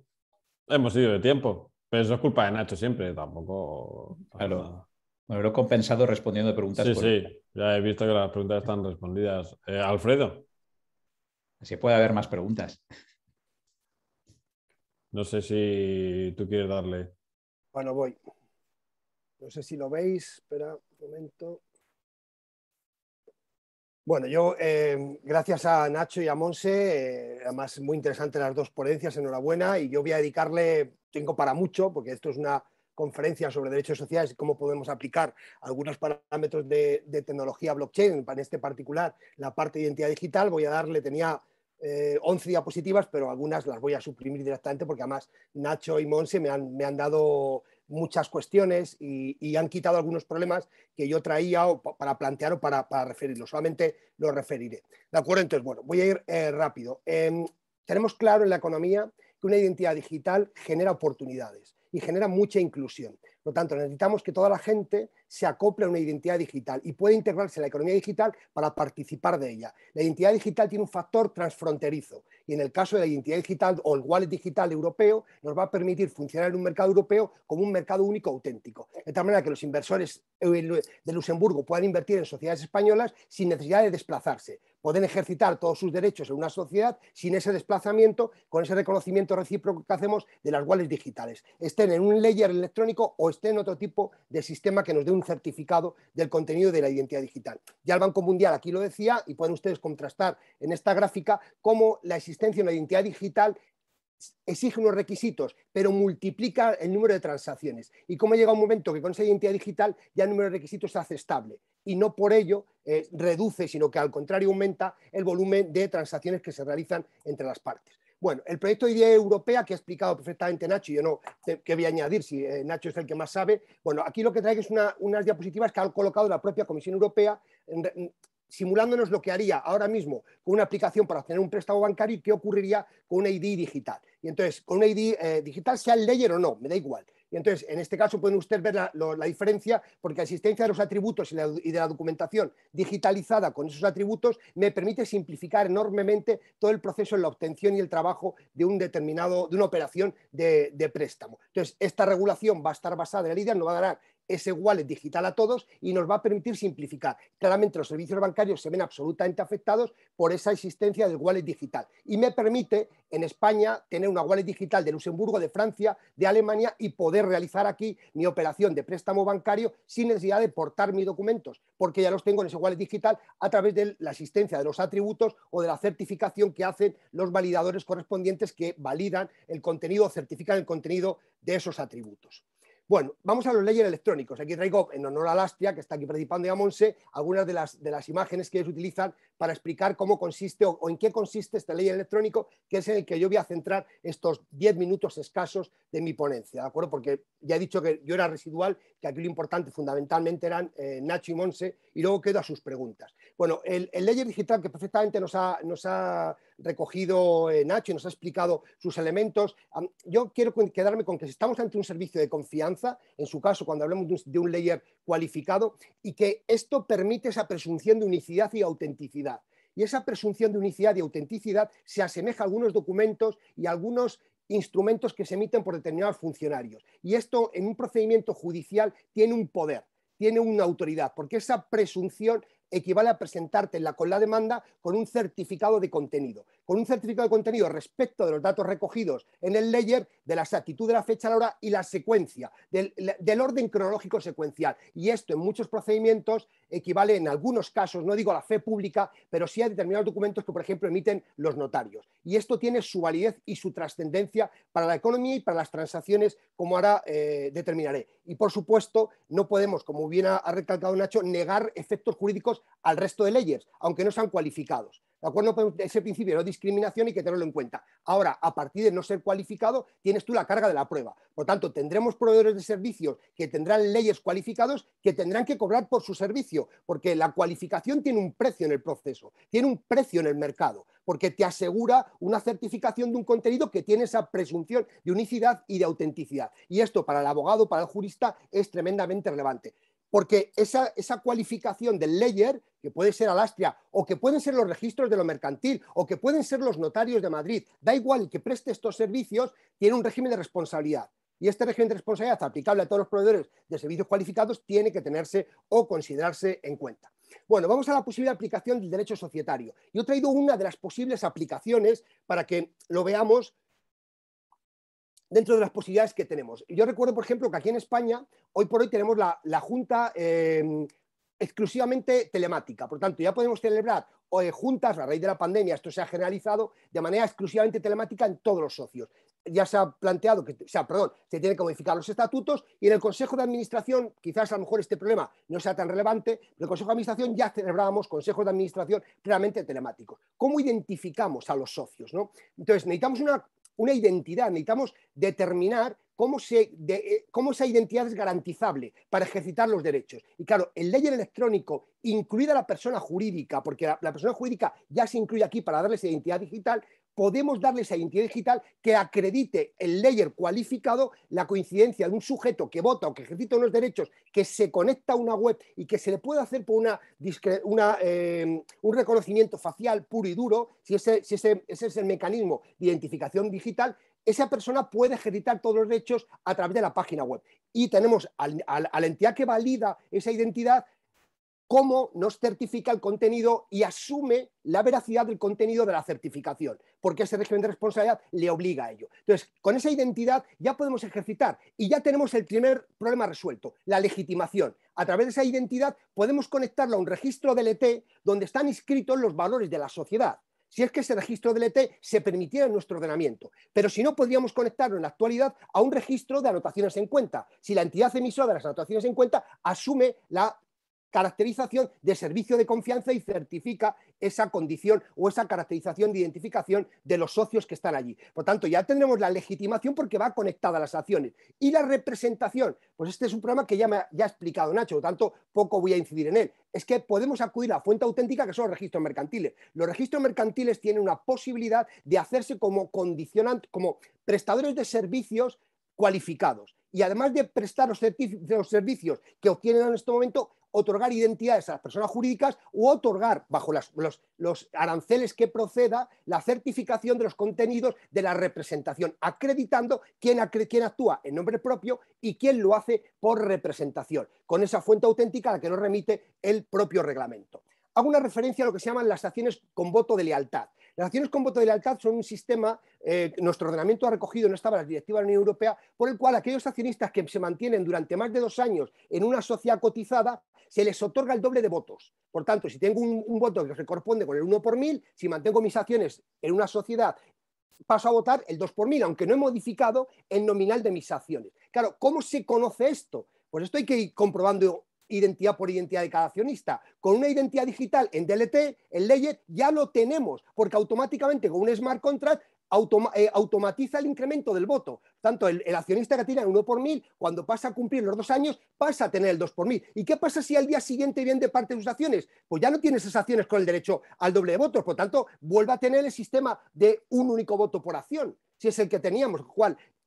hemos ido de tiempo, pero eso es culpa de Nacho siempre, tampoco. Pero... Me lo he compensado respondiendo preguntas. Sí, sí, ya he visto que las preguntas están respondidas. Eh, Alfredo. Si puede haber más preguntas. No sé si tú quieres darle. Bueno, voy. No sé si lo veis. Espera un momento. Bueno, yo, eh, gracias a Nacho y a Monse, eh, además muy interesantes las dos ponencias, enhorabuena, y yo voy a dedicarle, tengo para mucho, porque esto es una conferencias sobre derechos sociales y cómo podemos aplicar algunos parámetros de, tecnología blockchain, en este particular la parte de identidad digital, voy a darle, tenía 11 eh, diapositivas, pero algunas las voy a suprimir directamente porque además Nacho y Monse me han, dado muchas cuestiones y, han quitado algunos problemas que yo traía para plantear o para, referirlo. Solamente lo referiré. ¿De acuerdo? Entonces, bueno, voy a ir eh, rápido. Em, tenemos claro en la economía que una identidad digital genera oportunidades y genera mucha inclusión. Por lo tanto, necesitamos que toda la gente se acopla a una identidad digital y puede integrarse en la economía digital para participar de ella. La identidad digital tiene un factor transfronterizo y en el caso de la identidad digital o el wallet digital europeo nos va a permitir funcionar en un mercado europeo como un mercado único auténtico. De tal manera que los inversores eh, de Luxemburgo puedan invertir en sociedades españolas sin necesidad de desplazarse, pueden ejercitar todos sus derechos en una sociedad sin ese desplazamiento, con ese reconocimiento recíproco que hacemos de las wallets digitales, estén en un layer electrónico o estén en otro tipo de sistema que nos dé un certificado del contenido de la identidad digital. Ya el Banco Mundial aquí lo decía y pueden ustedes contrastar en esta gráfica cómo la existencia de una identidad digital exige unos requisitos, pero multiplica el número de transacciones. Y cómo llega un momento que con esa identidad digital ya el número de requisitos se hace estable y no por ello eh, reduce, sino que al contrario aumenta el volumen de transacciones que se realizan entre las partes. Bueno, el proyecto de idea europea que ha explicado perfectamente Nacho, yo no, qué voy a añadir si eh, Nacho es el que más sabe. Bueno, aquí lo que traigo es unas diapositivas que han colocado la propia Comisión Europea simulándonos lo que haría ahora mismo con una aplicación para obtener un préstamo bancario y qué ocurriría con una ID digital. Y entonces, con una ID eh, digital, sea el o no, me da igual. Y entonces, en este caso pueden ustedes ver la, diferencia, porque la existencia de los atributos y, de la documentación digitalizada con esos atributos me permite simplificar enormemente todo el proceso en la obtención y el trabajo de un determinado, de una operación de, préstamo. Entonces, esta regulación va a estar basada en la idea, no va a dar ese wallet digital a todos y nos va a permitir simplificar. Claramente los servicios bancarios se ven absolutamente afectados por esa existencia del wallet digital y me permite en España tener una wallet digital de Luxemburgo, de Francia, de Alemania y poder realizar aquí mi operación de préstamo bancario sin necesidad de portar mis documentos, porque ya los tengo en ese wallet digital a través de la existencia de los atributos o de la certificación que hacen los validadores correspondientes que validan el contenido o certifican el contenido de esos atributos. Bueno, vamos a los layers electrónicos. Aquí traigo, en honor a Lastia, que está aquí participando, y a algunas de las, de las imágenes que ellos utilizan para explicar cómo consiste o, en qué consiste este ley electrónico, que es en el que yo voy a centrar estos 10 minutos escasos de mi ponencia, ¿de acuerdo? Porque ya he dicho que yo era residual, que aquí lo importante fundamentalmente eran eh, Nacho y Monse, y luego quedo a sus preguntas. Bueno, el, Ley digital que perfectamente nos ha, recogido eh, Nacho y nos ha explicado sus elementos, yo quiero quedarme con que estamos ante un servicio de confianza, en su caso cuando hablamos de un, de layer cualificado, y que esto permite esa presunción de unicidad y autenticidad y esa presunción de unicidad y autenticidad se asemeja a algunos documentos y algunos instrumentos que se emiten por determinados funcionarios. Y esto en un procedimiento judicial tiene un poder, tiene una autoridad, porque esa presunción equivale a presentarte con la demanda con un certificado de contenido. Con un certificado de contenido respecto de los datos recogidos en el layer, de la exactitud de la fecha, la hora y la secuencia, del, orden cronológico secuencial. Y esto en muchos procedimientos equivale en algunos casos, no digo a la fe pública, pero sí a determinados documentos que, por ejemplo, emiten los notarios. Y esto tiene su validez y su trascendencia para la economía y para las transacciones, como ahora eh, determinaré. Y, por supuesto, no podemos, como bien ha recalcado Nacho, negar efectos jurídicos al resto de leyes, aunque no sean cualificados. ¿De acuerdo? Ese principio de no discriminación hay que tenerlo en cuenta. Ahora, a partir de no ser cualificado, tienes tú la carga de la prueba. Por tanto, tendremos proveedores de servicios que tendrán leyes cualificados que tendrán que cobrar por su servicio, porque la cualificación tiene un precio en el proceso, tiene un precio en el mercado, porque te asegura una certificación de un contenido que tiene esa presunción de unicidad y de autenticidad. Y esto para el abogado, para el jurista, es tremendamente relevante porque esa, cualificación del layer, que puede ser Alastria, o que pueden ser los registros de lo mercantil, o que pueden ser los notarios de Madrid, da igual el que preste estos servicios, tiene un régimen de responsabilidad. Y este régimen de responsabilidad aplicable a todos los proveedores de servicios cualificados tiene que tenerse o considerarse en cuenta. Bueno, vamos a la posible aplicación del derecho societario. Yo he traído una de las posibles aplicaciones para que lo veamos dentro de las posibilidades que tenemos. Yo recuerdo, por ejemplo, que aquí en España, hoy por hoy tenemos la, Junta em, exclusivamente telemática. Por tanto, ya podemos celebrar eh, juntas, a raíz de la pandemia, esto se ha generalizado de manera exclusivamente telemática en todos los socios. Ya se ha planteado que, o sea, perdón, se tienen que modificar los estatutos y en el Consejo de Administración, quizás a lo mejor este problema no sea tan relevante, pero el Consejo de Administración ya celebrábamos consejos de administración plenamente telemáticos. ¿Cómo identificamos a los socios? Entonces, necesitamos una una identidad, necesitamos determinar cómo, se, eh, cómo esa identidad es garantizable para ejercitar los derechos. Y claro, el ley electrónico, incluida la persona jurídica, porque la, persona jurídica ya se incluye aquí para darles identidad digital, podemos darle esa identidad digital que acredite el layer cualificado la coincidencia de un sujeto que vota o que ejercita unos derechos, que se conecta a una web y que se le puede hacer por una, em, un reconocimiento facial puro y duro, si, ese, es el mecanismo de identificación digital, esa persona puede ejercitar todos los derechos a través de la página web. Y tenemos a la entidad que valida esa identidad cómo nos certifica el contenido y asume la veracidad del contenido de la certificación, porque ese régimen de responsabilidad le obliga a ello. Entonces, con esa identidad ya podemos ejercitar y ya tenemos el primer problema resuelto, la legitimación. A través de esa identidad podemos conectarla a un registro DLT e donde están inscritos los valores de la sociedad si es que ese registro DLT e se permitiera en nuestro ordenamiento. Pero si no, podríamos conectarlo en la actualidad a un registro de anotaciones en cuenta, si la entidad emisora de las anotaciones en cuenta asume la caracterización de servicio de confianza y certifica esa condición o esa caracterización de identificación de los socios que están allí. Por tanto, ya tendremos la legitimación porque va conectada a las acciones. Y la representación, pues este es un programa que ya me ha, explicado Nacho, por tanto, poco voy a incidir en él. Es que podemos acudir a la fuente auténtica que son los registros mercantiles. Los registros mercantiles tienen una posibilidad de hacerse como condicionantes, como prestadores de servicios cualificados y además de prestar los, servicios que obtienen en este momento, otorgar identidades a las personas jurídicas u otorgar, bajo los, aranceles que proceda, la certificación de los contenidos de la representación, acreditando quién, quién actúa en nombre propio y quién lo hace por representación, con esa fuente auténtica a la que nos remite el propio reglamento hago una referencia a lo que se llaman las acciones con voto de lealtad. Las acciones con voto de lealtad son un sistema, eh, nuestro ordenamiento ha recogido no estaba la directiva de la Unión Europea, por el cual aquellos accionistas que se mantienen durante más de dos años en una sociedad cotizada, se les otorga el doble de votos. Por tanto, si tengo un, voto que se corresponde con el 1 por mil, si mantengo mis acciones en una sociedad paso a votar el 2 por mil, aunque no he modificado el nominal de mis acciones. Claro, ¿cómo se conoce esto? Pues esto hay que ir comprobando identidad por identidad de cada accionista. Con una identidad digital en DLT, en Ledger, ya lo tenemos, porque automáticamente con un smart contract eh, automatiza el incremento del voto. Tanto el, accionista que tiene 1 por mil, cuando pasa a cumplir los dos años, pasa a tener el 2 por mil. ¿Y qué pasa si al día siguiente viene de parte de sus acciones? Pues ya no tiene esas acciones con el derecho al doble de votos. Por tanto, vuelve a tener el sistema de un único voto por acción, si es el que teníamos,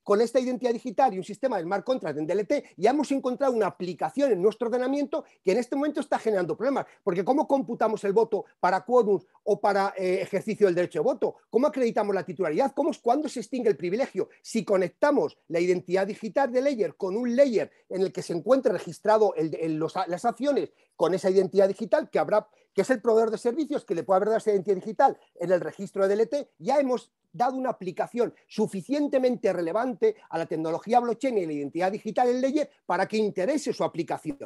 con esta identidad digital y un sistema de smart contract en DLT, ya hemos encontrado una aplicación en nuestro ordenamiento que en este momento está generando problemas. Porque ¿cómo computamos el voto para quórum o para eh, ejercicio del derecho de voto? ¿Cómo acreditamos la titularidad? ¿Cómo es se extingue el privilegio? Si conectamos la identidad digital de layer con un layer en el que se encuentre registrado los, las acciones con esa identidad digital que habrá que es el proveedor de servicios que le puede haber dado esa identidad digital en el registro de DLT, e ya hemos dado una aplicación suficientemente relevante a la tecnología blockchain y la identidad digital en leyes para que interese su aplicación.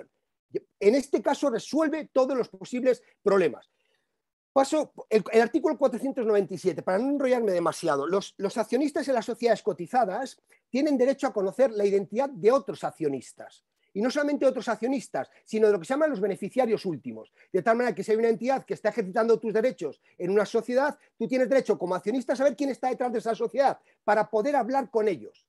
En este caso resuelve todos los posibles problemas. Paso, el, artículo 497, para no enrollarme demasiado, los accionistas en las sociedades cotizadas tienen derecho a conocer la identidad de otros accionistas y no solamente de otros accionistas, sino de lo que se llaman los beneficiarios últimos. De tal manera que si hay una entidad que está ejercitando tus derechos en una sociedad, tú tienes derecho como accionista a saber quién está detrás de esa sociedad para poder hablar con ellos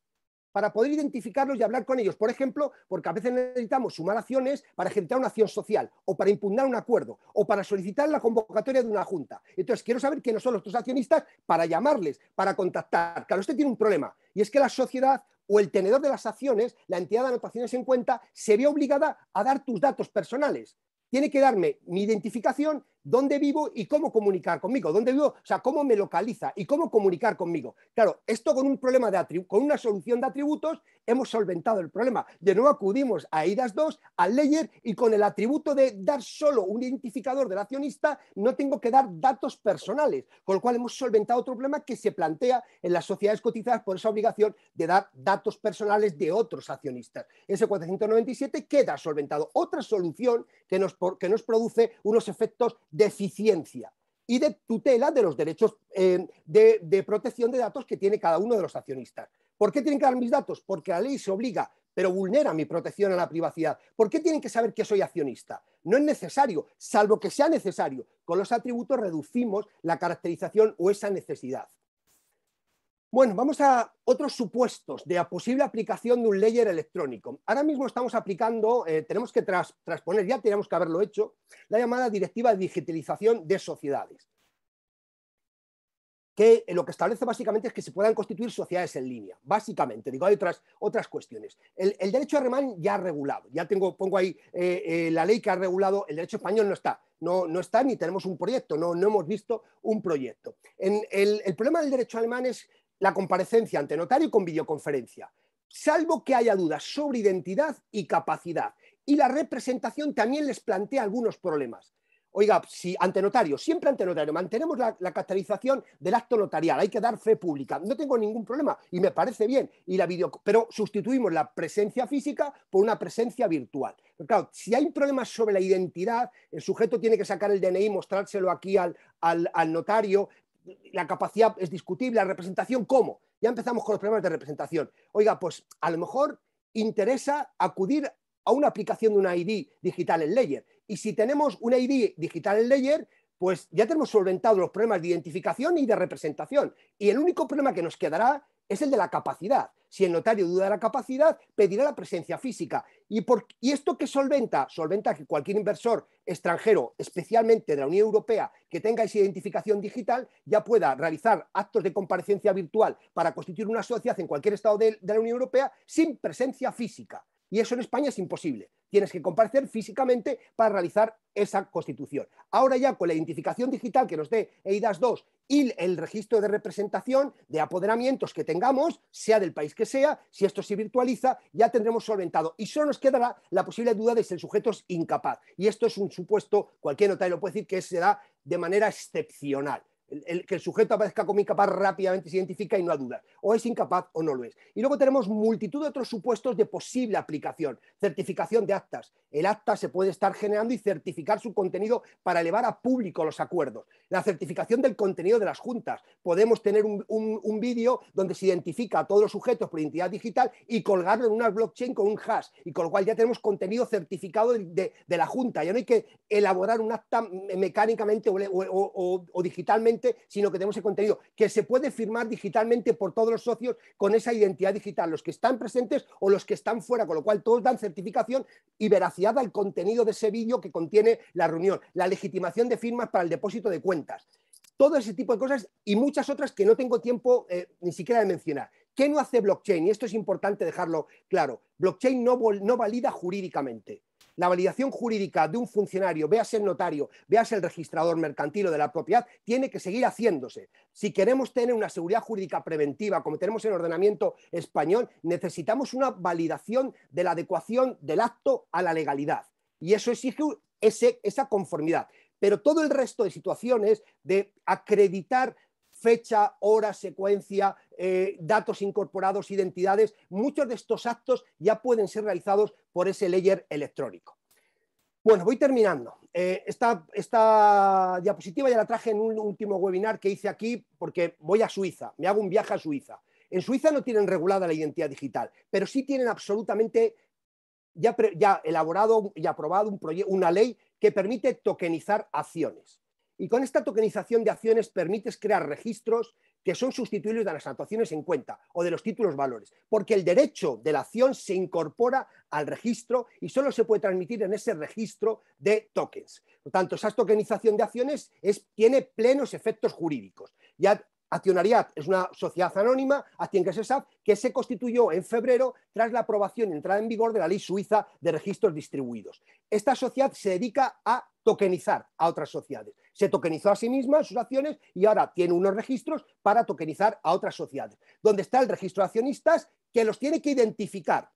para poder identificarlos y hablar con ellos. Por ejemplo, porque a veces necesitamos sumar acciones para ejecutar una acción social o para impugnar un acuerdo o para solicitar la convocatoria de una junta. Entonces, quiero saber quiénes son los otros accionistas para llamarles, para contactar. Claro, usted tiene un problema y es que la sociedad o el tenedor de las acciones, la entidad de anotaciones en cuenta, se ve obligada a dar tus datos personales. Tiene que darme mi identificación dónde vivo y cómo comunicar conmigo, dónde vivo, o sea, cómo me localiza y cómo comunicar conmigo. Claro, esto con un problema de con una solución de atributos hemos solventado el problema. De nuevo acudimos a IDAS 2, al layer y con el atributo de dar solo un identificador del accionista no tengo que dar datos personales, con lo cual hemos solventado otro problema que se plantea en las sociedades cotizadas por esa obligación de dar datos personales de otros accionistas. Ese 497 queda solventado. Otra solución que nos, que nos produce unos efectos deficiencia y de tutela de los derechos eh, de, de, protección de datos que tiene cada uno de los accionistas. ¿Por qué tienen que dar mis datos? Porque la ley se obliga, pero vulnera mi protección a la privacidad. ¿Por qué tienen que saber que soy accionista? No es necesario, salvo que sea necesario. Con los atributos reducimos la caracterización o esa necesidad. Bueno, vamos a otros supuestos de posible aplicación de un layer electrónico. Ahora mismo estamos aplicando, eh, tenemos que transponer, ya tenemos que haberlo hecho, la llamada Directiva de Digitalización de Sociedades, que eh, lo que establece básicamente es que se puedan constituir sociedades en línea, básicamente. Digo, hay otras, otras cuestiones. El, el derecho alemán ya ha regulado, ya tengo, pongo ahí eh, la ley que ha regulado, el derecho español no está, no, está ni tenemos un proyecto, no, no hemos visto un proyecto. En el, el, problema del derecho alemán es la comparecencia ante notario con videoconferencia, salvo que haya dudas sobre identidad y capacidad. Y la representación también les plantea algunos problemas. Oiga, si ante notario, siempre ante notario, mantenemos la, la, del acto notarial, hay que dar fe pública, no tengo ningún problema y me parece bien, y la pero sustituimos la presencia física por una presencia virtual. claro, si hay problemas sobre la identidad, el sujeto tiene que sacar el DNI, y mostrárselo aquí al, al notario, la capacidad es discutible, la representación, ¿cómo? Ya empezamos con los problemas de representación. Oiga, pues a lo mejor interesa acudir a una aplicación de una ID digital en Layer. Y si tenemos una ID digital en Layer, pues ya tenemos solventado los problemas de identificación y de representación. Y el único problema que nos quedará es el de la capacidad. Si el notario duda de la capacidad, pedirá la presencia física. ¿Y, esto que solventa? Solventa que cualquier inversor extranjero, especialmente de la Unión Europea, que tenga esa identificación digital, ya pueda realizar actos de comparecencia virtual para constituir una sociedad en cualquier estado de la Unión Europea sin presencia física. Y eso en España es imposible. Tienes que comparecer físicamente para realizar esa constitución. Ahora ya con la identificación digital que nos dé EIDAS 2 y el registro de representación de apoderamientos que tengamos, sea del país que sea, si esto se virtualiza, ya tendremos solventado. Y solo nos quedará la posible duda de ser sujetos incapaz. Y esto es un supuesto, cualquier notario puede decir que se da de manera excepcional que el sujeto aparezca como incapaz rápidamente se identifica y no a dudas. O es incapaz o no lo es. Y luego tenemos multitud de otros supuestos de posible aplicación. Certificación de actas. El acta se puede estar generando y certificar su contenido para elevar a público los acuerdos. La certificación del contenido de las juntas. Podemos tener un, vídeo donde se identifica a todos los sujetos por identidad digital y colgarlo en una blockchain con un hash. Y con lo cual ya tenemos contenido certificado de, la junta. Ya no hay que elaborar un acta mecánicamente o digitalmente sino que tenemos el contenido, que se puede firmar digitalmente por todos los socios con esa identidad digital, los que están presentes o los que están fuera, con lo cual todos dan certificación y veracidad al contenido de ese vídeo que contiene la reunión, la legitimación de firmas para el depósito de cuentas, todo ese tipo de cosas y muchas otras que no tengo tiempo eh, ni siquiera de mencionar. ¿Qué no hace blockchain? Y esto es importante dejarlo claro. Blockchain no valida jurídicamente. La validación jurídica de un funcionario, veas el notario, veas el registrador mercantil o de la propiedad, tiene que seguir haciéndose. Si queremos tener una seguridad jurídica preventiva, como tenemos en el ordenamiento español, necesitamos una validación de la adecuación del acto a la legalidad. Y eso exige esa conformidad. Pero todo el resto de situaciones de acreditar fecha, hora, secuencia, eh, datos incorporados, identidades, muchos de estos actos ya pueden ser realizados por ese layer electrónico. Bueno, voy terminando. Eh, esta, diapositiva ya la traje en un último webinar que hice aquí porque voy a Suiza, me hago un viaje a Suiza. En Suiza no tienen regulada la identidad digital, pero sí tienen absolutamente ya, elaborado y aprobado un una ley que permite tokenizar acciones. Y con esta tokenización de acciones permites crear registros que son sustituibles de las actuaciones en cuenta o de los títulos valores, porque el derecho de la acción se incorpora al registro y solo se puede transmitir en ese registro de tokens. Por tanto, esa tokenización de acciones tiene plenos efectos jurídicos. Ya Accionariat es una sociedad anónima, sabe que se constituyó en febrero tras la aprobación y entrada en vigor de la ley suiza de registros distribuidos. Esta sociedad se dedica a tokenizar a otras sociedades. Se tokenizó a sí misma sus acciones y ahora tiene unos registros para tokenizar a otras sociedades. Donde está el registro de accionistas que los tiene que identificar,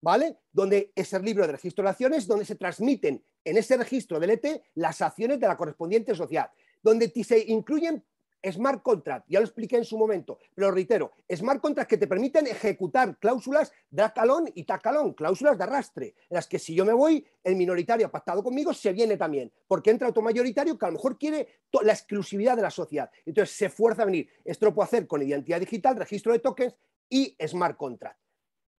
¿vale? Donde es el libro de registro de acciones, donde se transmiten en ese registro del ET e las acciones de la correspondiente sociedad, donde se incluyen smart contract, ya lo expliqué en su momento, pero reitero, smart contract que te permiten ejecutar cláusulas de acalón y tacalón, cláusulas de arrastre, en las que si yo me voy, el minoritario pactado conmigo se viene también, porque entra otro mayoritario que a lo mejor quiere la exclusividad de la sociedad. Entonces se fuerza a venir. Esto lo puedo hacer con identidad digital, registro de tokens y smart contract.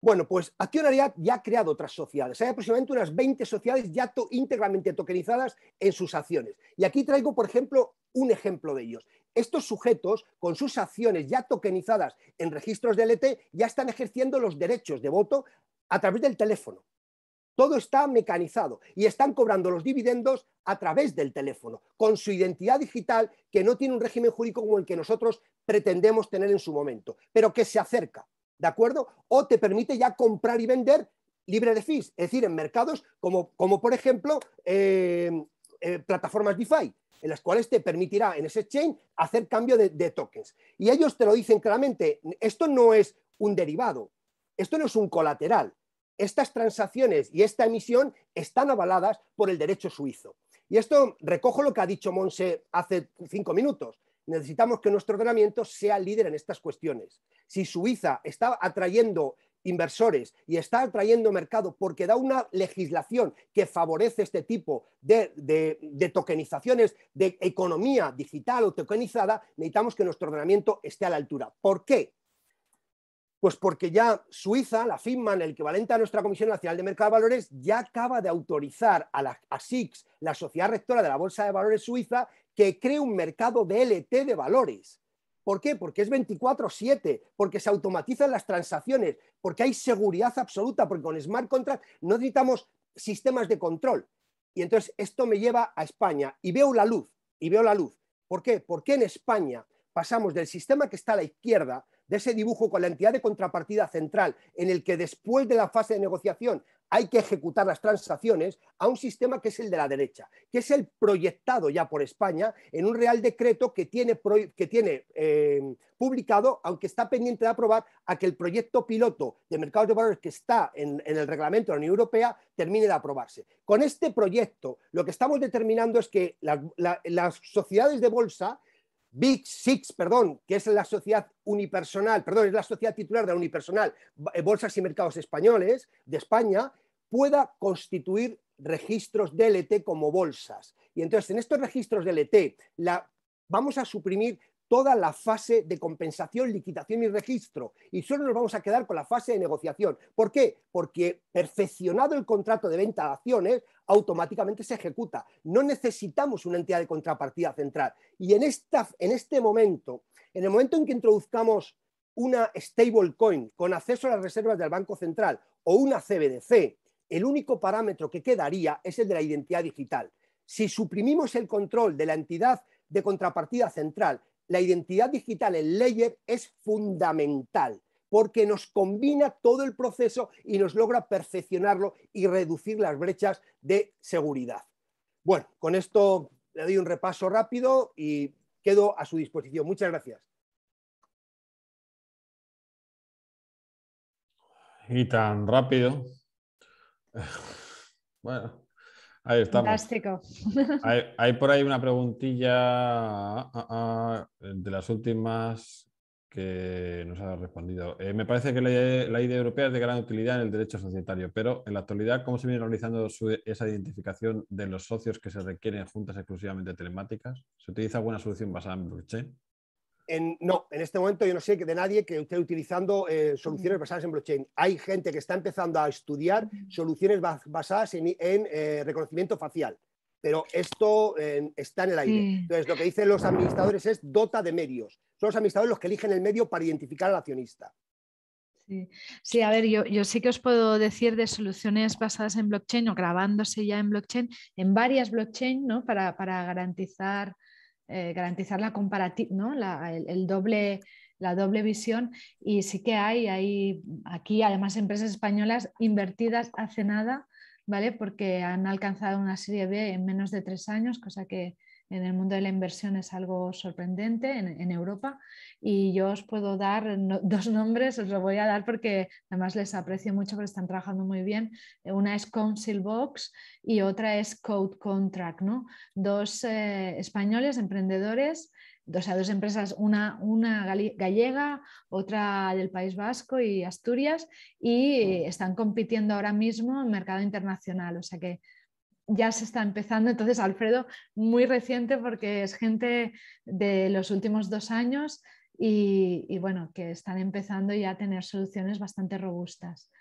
Bueno, pues Accionariat ya ha creado otras sociedades. Hay aproximadamente unas 20 sociedades ya íntegramente tokenizadas en sus acciones. Y aquí traigo, por ejemplo, un ejemplo de ellos estos sujetos, con sus acciones ya tokenizadas en registros de LT, ya están ejerciendo los derechos de voto a través del teléfono. Todo está mecanizado y están cobrando los dividendos a través del teléfono, con su identidad digital que no tiene un régimen jurídico como el que nosotros pretendemos tener en su momento, pero que se acerca, ¿de acuerdo? O te permite ya comprar y vender libre de fees, es decir, en mercados como, por ejemplo, eh, eh, plataformas DeFi, en las cuales te permitirá en ese exchange hacer cambio de, de tokens. Y ellos te lo dicen claramente, esto no es un derivado, esto no es un colateral. Estas transacciones y esta emisión están avaladas por el derecho suizo. Y esto recojo lo que ha dicho Monse hace cinco minutos. Necesitamos que nuestro ordenamiento sea líder en estas cuestiones. Si Suiza está atrayendo inversores y está atrayendo mercado porque da una legislación que favorece este tipo de, de, tokenizaciones de economía digital o tokenizada, necesitamos que nuestro ordenamiento esté a la altura. ¿Por qué? Pues porque ya Suiza, la FIMAN, el equivalente a nuestra Comisión Nacional de Mercado de Valores, ya acaba de autorizar a, la, a SIX, la sociedad rectora de la Bolsa de Valores Suiza, que cree un mercado de LT de valores ¿Por qué? Porque es 24/7, porque se automatizan las transacciones, porque hay seguridad absoluta, porque con smart contract no necesitamos sistemas de control. Y entonces esto me lleva a España y veo la luz, y veo la luz. ¿Por qué? Porque en España pasamos del sistema que está a la izquierda, de ese dibujo con la entidad de contrapartida central, en el que después de la fase de negociación hay que ejecutar las transacciones a un sistema que es el de la derecha, que es el proyectado ya por España en un Real Decreto que tiene, que tiene eh, publicado, aunque está pendiente de aprobar, a que el proyecto piloto de mercados de valores que está en, el reglamento de la Unión Europea termine de aprobarse. Con este proyecto, lo que estamos determinando es que las sociedades de bolsa Big Six, perdón, que es la sociedad unipersonal, perdón, es la sociedad titular de la unipersonal eh, Bolsas y Mercados Españoles de España, pueda constituir registros DLT como bolsas. Y entonces en estos registros DLT la, vamos a suprimir toda la fase de compensación, liquidación y registro. Y solo nos vamos a quedar con la fase de negociación. ¿Por qué? Porque perfeccionado el contrato de venta de acciones, automáticamente se ejecuta. No necesitamos una entidad de contrapartida central. Y en, en este momento, en el momento en que introduzcamos una stablecoin con acceso a las reservas del Banco Central o una CBDC, el único parámetro que quedaría es el de la identidad digital. Si suprimimos el control de la entidad de contrapartida central, la identidad digital en Layer es fundamental porque nos combina todo el proceso y nos logra perfeccionarlo y reducir las brechas de seguridad. Bueno, con esto le doy un repaso rápido y quedo a su disposición. Muchas gracias. Y tan rápido. Bueno, ahí estamos. Fantástico. Hay, por ahí una preguntilla ah, ah, ah, de las últimas que nos ha respondido. Eh, me parece que la, idea europea es de gran utilidad en el derecho societario, pero en la actualidad, ¿cómo se viene realizando esa identificación de los socios que se requieren juntas exclusivamente telemáticas? ¿Se utiliza alguna solución basada en blockchain? no, en este momento yo no sé de nadie que esté utilizando eh, soluciones basadas en blockchain. Hay gente que está empezando a estudiar soluciones basadas en, eh, reconocimiento facial, pero esto eh, está en el aire. Entonces, lo que dicen los administradores es dota de medios. Son los administradores los que eligen el medio para identificar al accionista. Sí. a ver, yo, yo, sí que os puedo decir de soluciones basadas en blockchain o grabándose ya en blockchain, en varias blockchain, ¿no? Para, para garantizar eh, garantizar la comparativa, ¿no? La, doble la doble visión y sí que hay, hay aquí además empresas españolas invertidas hace nada, ¿vale? Porque han alcanzado una serie B en menos de tres años, cosa que en el mundo de la inversión es algo sorprendente en, Europa y yo os puedo dar dos nombres, os lo voy a dar porque además les aprecio mucho porque están trabajando muy bien. Eh, una es Council Box y otra es Code Contract, ¿no? Dos eh, españoles emprendedores o sea, dos empresas, una, una gallega, otra del País Vasco y Asturias, y están compitiendo ahora mismo en mercado internacional. O sea que ya se está empezando. Entonces, Alfredo, muy reciente porque es gente de los últimos dos años y, bueno, que están empezando ya a tener soluciones bastante robustas.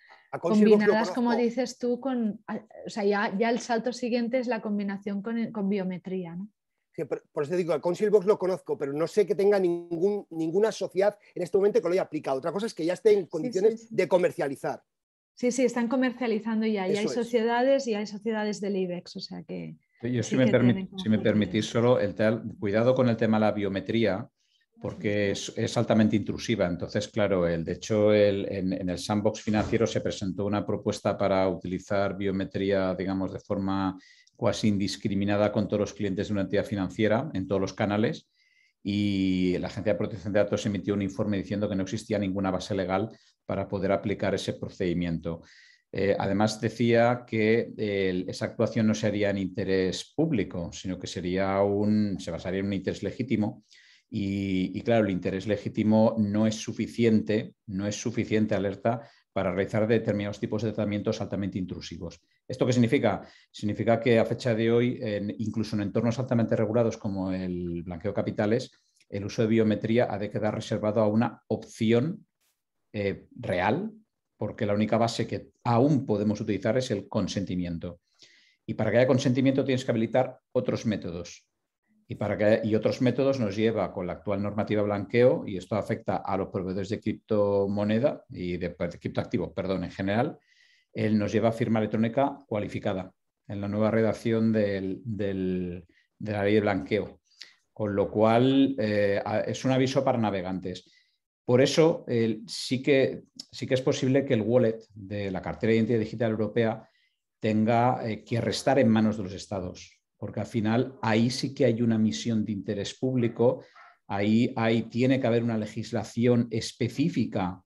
Combinadas, como dices tú, con, o sea, ya, el salto siguiente es la combinación con, biometría. ¿no? por, eso te digo, a Consilbox lo conozco, pero no sé que tenga ningún, ninguna sociedad en este momento que lo haya aplicado. Otra cosa es que ya esté en condiciones de comercializar. Sí, sí, están comercializando ya. y hay sociedades y hay sociedades del IBEX, o sea que. si, me permitís solo, el cuidado con el tema de la biometría, porque es, altamente intrusiva. Entonces, claro, el, de hecho, el, en, en, el sandbox financiero se presentó una propuesta para utilizar biometría, digamos, de forma casi indiscriminada con todos los clientes de una entidad financiera en todos los canales. Y la Agencia de Protección de Datos emitió un informe diciendo que no existía ninguna base legal para poder aplicar ese procedimiento. Eh, además, decía que esa actuación no sería en interés público, sino que sería un, se basaría en un interés legítimo. Y, claro, el interés legítimo no es suficiente, no es suficiente alerta para realizar determinados tipos de tratamientos altamente intrusivos. ¿Esto qué significa? Significa que a fecha de hoy, incluso en entornos altamente regulados como el blanqueo de capitales, el uso de biometría ha de quedar reservado a una opción eh, real, porque la única base que aún podemos utilizar es el consentimiento. Y para que haya consentimiento tienes que habilitar otros métodos. Y, para que, otros métodos nos lleva con la actual normativa blanqueo, y esto afecta a los proveedores de criptomoneda y de, criptoactivos, perdón, en general, él nos lleva a firma electrónica cualificada en la nueva redacción de la ley de blanqueo. Con lo cual, eh, es un aviso para navegantes. Por eso sí, que, sí, que, es posible que el wallet de la cartera de identidad digital europea tenga eh, que restar en manos de los estados, porque al final ahí sí que hay una misión de interés público, ahí, ahí tiene que haber una legislación específica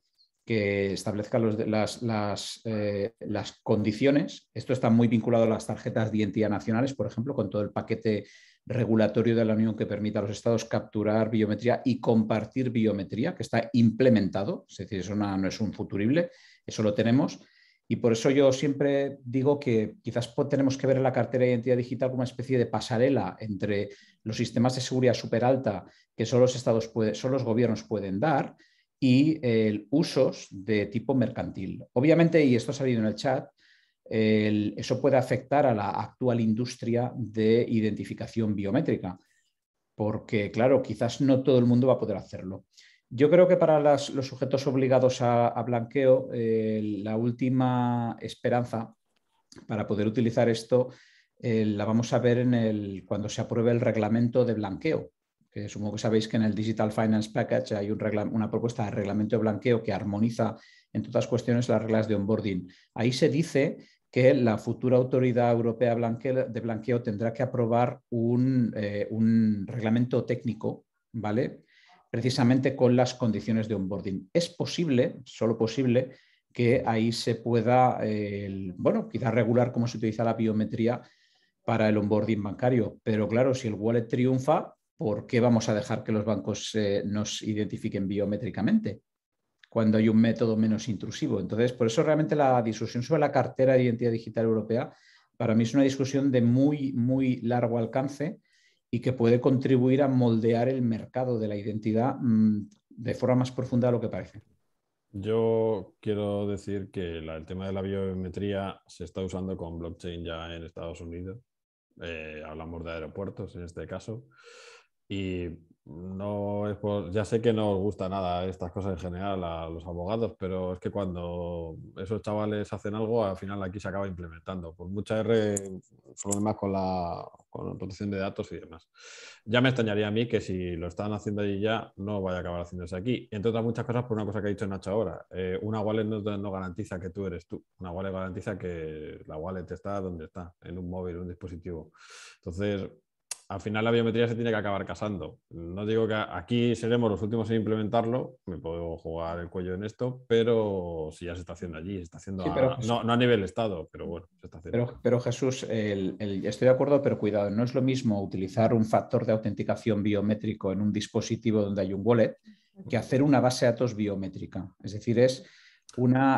que establezca las, las, eh, las, condiciones. Esto está muy vinculado a las tarjetas de identidad nacionales, por ejemplo, con todo el paquete regulatorio de la Unión que permita a los estados capturar biometría y compartir biometría, que está implementado, es decir, eso no es un futurible, eso lo tenemos. Y por eso yo siempre digo que quizás tenemos que ver la cartera de identidad digital como una especie de pasarela entre los sistemas de seguridad superalta alta que solo los, estados solo los gobiernos pueden dar y el usos de tipo mercantil. Obviamente, y esto ha salido en el chat, eso puede afectar a la actual industria de identificación biométrica, porque, claro, quizás no todo el mundo va a poder hacerlo. Yo creo que para los sujetos obligados a, blanqueo, eh, la última esperanza para poder utilizar esto eh, la vamos a ver en el, cuando se apruebe el reglamento de blanqueo. Que supongo que sabéis que en el Digital Finance Package hay una propuesta de reglamento de blanqueo que armoniza en todas cuestiones las reglas de onboarding. Ahí se dice que la futura autoridad europea de blanqueo tendrá que aprobar eh, un, reglamento técnico, ¿vale? Precisamente con las condiciones de onboarding. Es posible, solo posible, que ahí se pueda, eh, bueno, quizás regular cómo se utiliza la biometría para el onboarding bancario. Pero claro, si el wallet triunfa, ¿por qué vamos a dejar que los bancos eh, nos identifiquen biométricamente? cuando hay un método menos intrusivo. Entonces, por eso realmente la discusión sobre la cartera de identidad digital europea para mí es una discusión de muy, muy largo alcance y que puede contribuir a moldear el mercado de la identidad mm, de forma más profunda de lo que parece. Yo quiero decir que el tema de la biometría se está usando con blockchain ya en Estados Unidos. Eh, hablamos de aeropuertos en este caso. Y no es por, ya sé que no os gusta nada estas cosas en general a los abogados, pero es que cuando esos chavales hacen algo, al final aquí se acaba implementando. Por mucha R, problemas con la, con protección de datos y demás. Ya me extrañaría a mí que si lo están haciendo allí ya, no vaya a acabar haciéndose aquí. Entre otras muchas cosas, por una cosa que ha dicho Nacho ahora, eh, una wallet no, no garantiza que tú eres tú. Una wallet garantiza que la wallet está donde está, en un móvil, un dispositivo. Entonces, al final la biometría se tiene que acabar casando. No digo que aquí seremos los últimos en implementarlo, me puedo jugar el cuello en esto, pero si ya se está haciendo allí, se está haciendo no, a nivel Estado, pero mm. bueno, se está haciendo. Pero, Jesús, estoy de acuerdo, pero cuidado, no es lo mismo utilizar un factor de autenticación biométrico en un dispositivo donde hay un wallet que hacer una base de datos biométrica. Es decir, es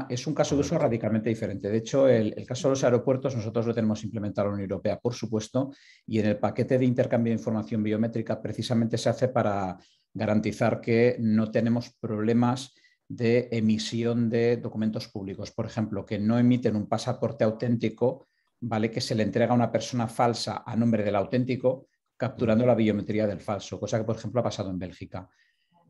es un caso de uso radicalmente diferente. De hecho, el, el, caso de los aeropuertos nosotros lo tenemos implementado en la Unión Europea, por supuesto, y en el paquete de intercambio de información biométrica precisamente se hace para garantizar que no tenemos problemas de emisión de documentos públicos. Por ejemplo, que no emiten un pasaporte auténtico, ¿vale? Que se le entrega a una persona falsa a nombre del auténtico, capturando la biometría del falso, cosa que, por ejemplo, ha pasado en Bélgica.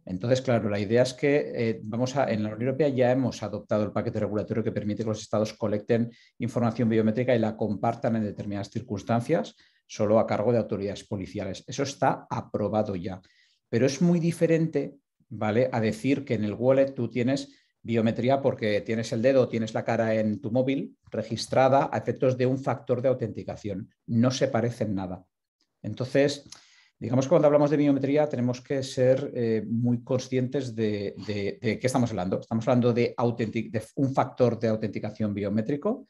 Entonces, claro, la idea es que eh, vamos a, en la Unión Europea ya hemos adoptado el paquete regulatorio que permite que los estados colecten información biométrica y la compartan en determinadas circunstancias, solo a cargo de autoridades policiales. Eso está aprobado ya. Pero es muy diferente, ¿vale? A decir que en el wallet tú tienes biometría porque tienes el dedo, tienes la cara en tu móvil registrada a efectos de un factor de autenticación. No se parecen nada. Entonces, Digamos que cuando hablamos de biometría tenemos que ser eh, muy conscientes de, qué estamos hablando. Estamos hablando de, un factor de autenticación biométrico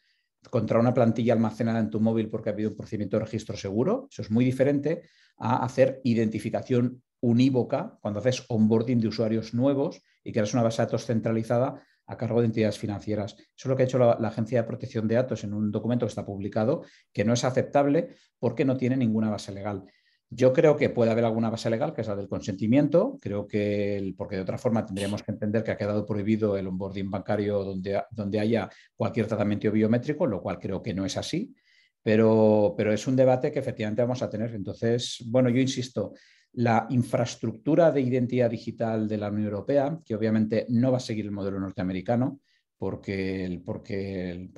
contra una plantilla almacenada en tu móvil porque ha habido un procedimiento de registro seguro. Eso es muy diferente a hacer identificación unívoca cuando haces onboarding de usuarios nuevos y creas una base de datos centralizada a cargo de entidades financieras. Eso es lo que ha hecho la, Agencia de Protección de Datos en un documento que está publicado, que no es aceptable porque no tiene ninguna base legal. Yo creo que puede haber alguna base legal, que es la del consentimiento. Creo que, porque de otra forma tendríamos que entender que ha quedado prohibido el onboarding bancario donde, haya cualquier tratamiento biométrico, lo cual creo que no es así. Pero, es un debate que efectivamente vamos a tener. Entonces, bueno, yo insisto, la infraestructura de identidad digital de la Unión Europea, que obviamente no va a seguir el modelo norteamericano, porque,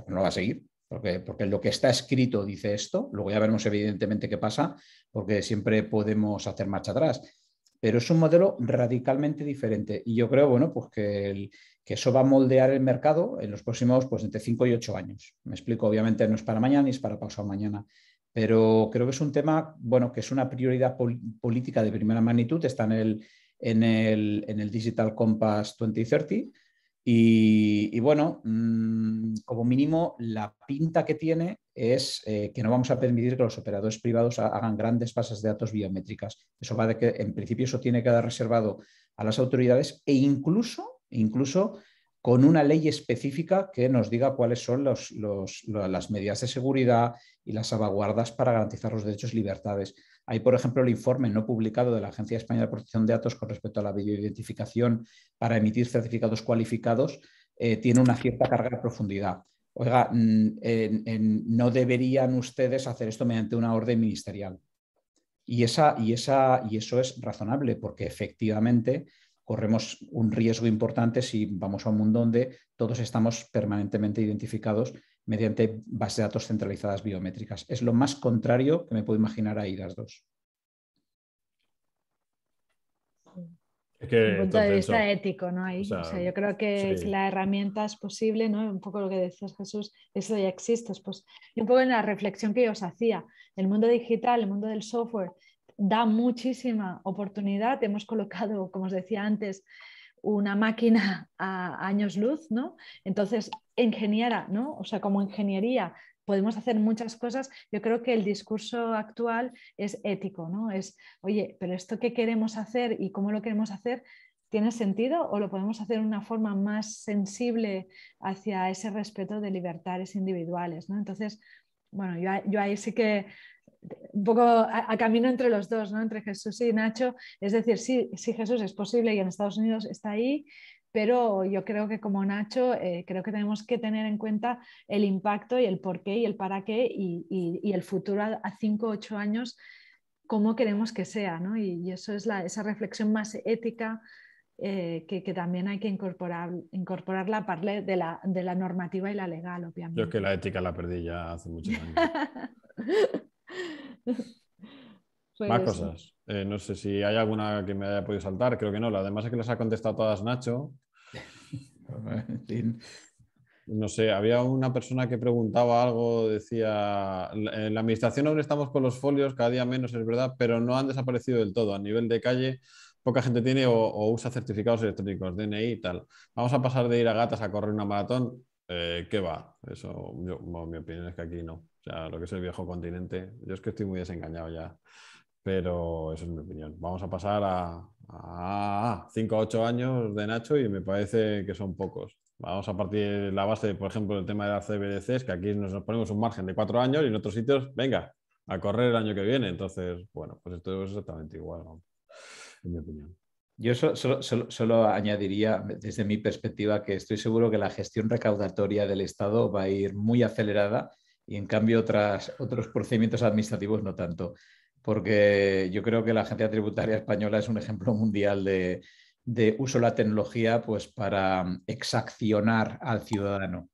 no va a seguir, porque, porque, lo que está escrito dice esto, luego ya veremos evidentemente qué pasa, porque siempre podemos hacer marcha atrás. Pero es un modelo radicalmente diferente y yo creo, bueno, pues que, eso va a moldear el mercado en los próximos, pues entre 5 y 8 años. Me explico, obviamente no es para mañana ni es para pausa mañana, pero creo que es un tema, bueno, que es una prioridad política de primera magnitud, está en el, en el, Digital Compass 2030. Y, bueno, mm, como mínimo, la pinta que tiene es eh, que no vamos a permitir que los operadores privados hagan grandes bases de datos biométricas. Eso va de que, en principio, eso tiene que quedar reservado a las autoridades e incluso, incluso con una ley específica que nos diga cuáles son las medidas de seguridad y las salvaguardas para garantizar los derechos y libertades. Hay, por ejemplo, el informe no publicado de la Agencia Española de Protección de Datos con respecto a la videoidentificación para emitir certificados cualificados, eh, tiene una cierta carga de profundidad oiga, mm, no deberían ustedes hacer esto mediante una orden ministerial. Y, esa, y, esa, y eso es razonable, porque efectivamente corremos un riesgo importante si vamos a un mundo donde todos estamos permanentemente identificados mediante bases de datos centralizadas biométricas. Es lo más contrario que me puedo imaginar ahí las dos. Es punto de vista ético, ¿no? yo creo que la herramienta es posible, ¿no? Un poco lo que decías Jesús, eso ya existe. Pues, y un poco en la reflexión que yo os hacía, el mundo digital, el mundo del software, da muchísima oportunidad. Hemos colocado, como os decía antes, una máquina a años luz, ¿no? Entonces, ingeniera, ¿no? O sea, como ingeniería podemos hacer muchas cosas. Yo creo que el discurso actual es ético, ¿no? Es, oye, pero esto que queremos hacer y cómo lo queremos hacer, ¿tiene sentido o lo podemos hacer de una forma más sensible hacia ese respeto de libertades individuales, ¿no? Entonces, bueno, yo, ahí sí que un poco a, camino entre los dos, ¿no? entre Jesús y Nacho. Es decir, sí, sí, Jesús es posible y en Estados Unidos está ahí, pero yo creo que como Nacho, eh, creo que tenemos que tener en cuenta el impacto y el por qué y el para qué y, el futuro a cinco o ocho años, cómo queremos que sea, ¿no? Y, eso es la, esa reflexión más ética eh, que, también hay que incorporar, incorporar la parte de la, normativa y la legal, obviamente. Yo es que la ética la perdí ya hace muchos años. Más cosas. Eh, no sé si hay alguna que me haya podido saltar, creo que no. Además es que las ha contestado todas Nacho. No sé, había una persona que preguntaba algo, decía, en la administración aún estamos con los folios, cada día menos, es verdad, pero no han desaparecido del todo. A nivel de calle, poca gente tiene o, usa certificados electrónicos, DNI y tal. Vamos a pasar de ir a gatas a correr una maratón. Eh, ¿Qué va? Eso, mi opinión es que aquí no. O sea, lo que es el viejo continente, yo es que estoy muy desengañado ya pero eso es mi opinión. Vamos a pasar a 5 o 8 años de Nacho y me parece que son pocos. Vamos a partir de la base, por ejemplo, del tema de las CBDCs, que aquí nos ponemos un margen de 4 años y en otros sitios, venga, a correr el año que viene. Entonces, bueno, pues esto es exactamente igual, en mi opinión. Yo solo, solo, añadiría desde mi perspectiva que estoy seguro que la gestión recaudatoria del Estado va a ir muy acelerada y en cambio otras, otros procedimientos administrativos no tanto porque yo creo que la Agencia Tributaria Española es un ejemplo mundial de, uso de la tecnología pues, para mm, exaccionar al ciudadano.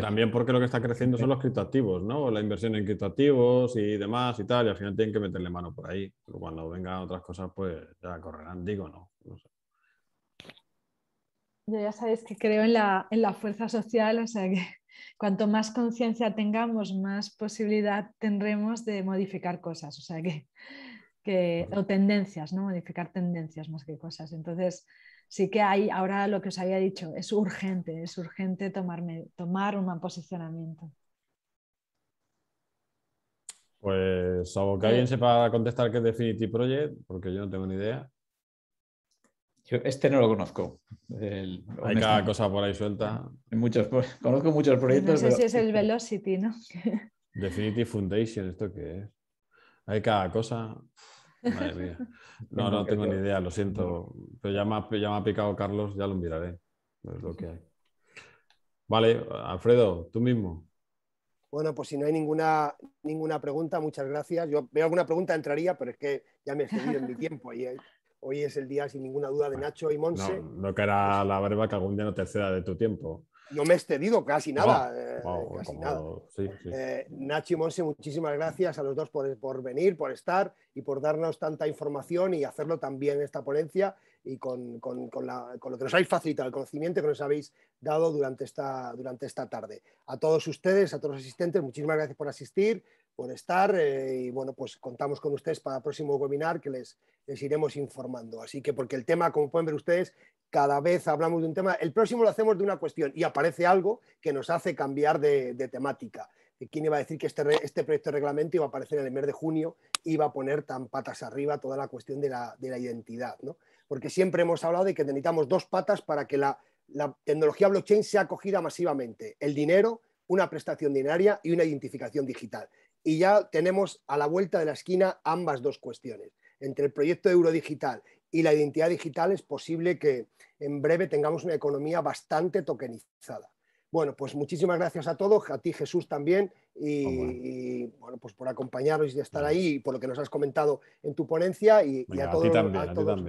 también porque lo que está creciendo son los criptoactivos, ¿no? La inversión en criptoactivos y demás y tal, y al final tienen que meterle mano por ahí. Pero cuando vengan otras cosas, pues ya correrán, digo, ¿no? ya sabéis que creo en la, en la fuerza social, o sea que cuanto más conciencia tengamos, más posibilidad tendremos de modificar cosas, o sea que, o tendencias, ¿no? Modificar tendencias más que cosas. Entonces, sí que hay, ahora lo que os había dicho, es urgente, es urgente tomar un posicionamiento. Pues, salvo que eh. alguien sepa contestar qué es Definity Project, porque yo no tengo ni idea este no lo conozco. Hay cada cosa por ahí suelta. muchos, conozco muchos proyectos. No sé si es el Velocity, ¿no? Definitive Foundation, ¿esto qué es? Hay cada cosa. Madre mía. No, no tengo ni idea, lo siento. Pero ya me, ha, picado Carlos, ya lo miraré. Es lo que hay. Vale, Alfredo, tú mismo. Bueno, pues si no hay ninguna, ninguna pregunta, muchas gracias. Yo veo alguna pregunta, entraría, pero es que ya me he excedido en mi tiempo. Y, eh, Hoy es el día, sin ninguna duda, de Nacho y Monse. No, que era pues la barba que algún día no te ceda de tu tiempo. No me he excedido casi nada. Eh, eh, Nacho y Monse, muchísimas gracias a los dos por, venir, por estar y por darnos tanta información y hacerlo también esta ponencia y con, lo que nos habéis facilitado, el conocimiento que nos habéis dado durante esta, durante esta tarde. A todos ustedes, a todos los asistentes, muchísimas gracias por asistir por estar eh, y bueno, pues contamos con ustedes para el próximo webinar que les, iremos informando. Así que porque el tema, como pueden ver ustedes, cada vez hablamos de un tema, el próximo lo hacemos de una cuestión y aparece algo que nos hace cambiar de, de temática. ¿Quién iba a decir que este, este, proyecto de reglamento iba a aparecer en el mes de junio y iba a poner tan patas arriba toda la cuestión de la, identidad? Porque siempre hemos hablado de que necesitamos dos patas para que la, tecnología blockchain sea acogida masivamente. El dinero, una prestación dinaria y una identificación digital y ya tenemos a la vuelta de la esquina ambas dos cuestiones. Entre el proyecto eurodigital y la identidad digital es posible que en breve tengamos una economía bastante tokenizada. Bueno, pues muchísimas gracias a todos, a ti Jesús también, y, ah, bueno. pues por acompañarnos y estar ahí, y por lo que nos has comentado en tu ponencia, y, a, todos, todos,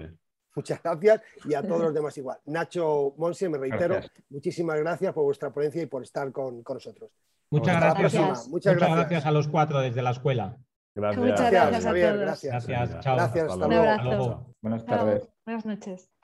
muchas gracias y a todos los demás igual. Nacho Monsi, me reitero, muchísimas gracias por vuestra ponencia y por estar con, nosotros. Muchas gracias. Muchas, gracias. a los cuatro desde la escuela. Gracias. Muchas gracias, Javier. Gracias. Gracias. Chao. Gracias. Buenas tardes. Buenas noches.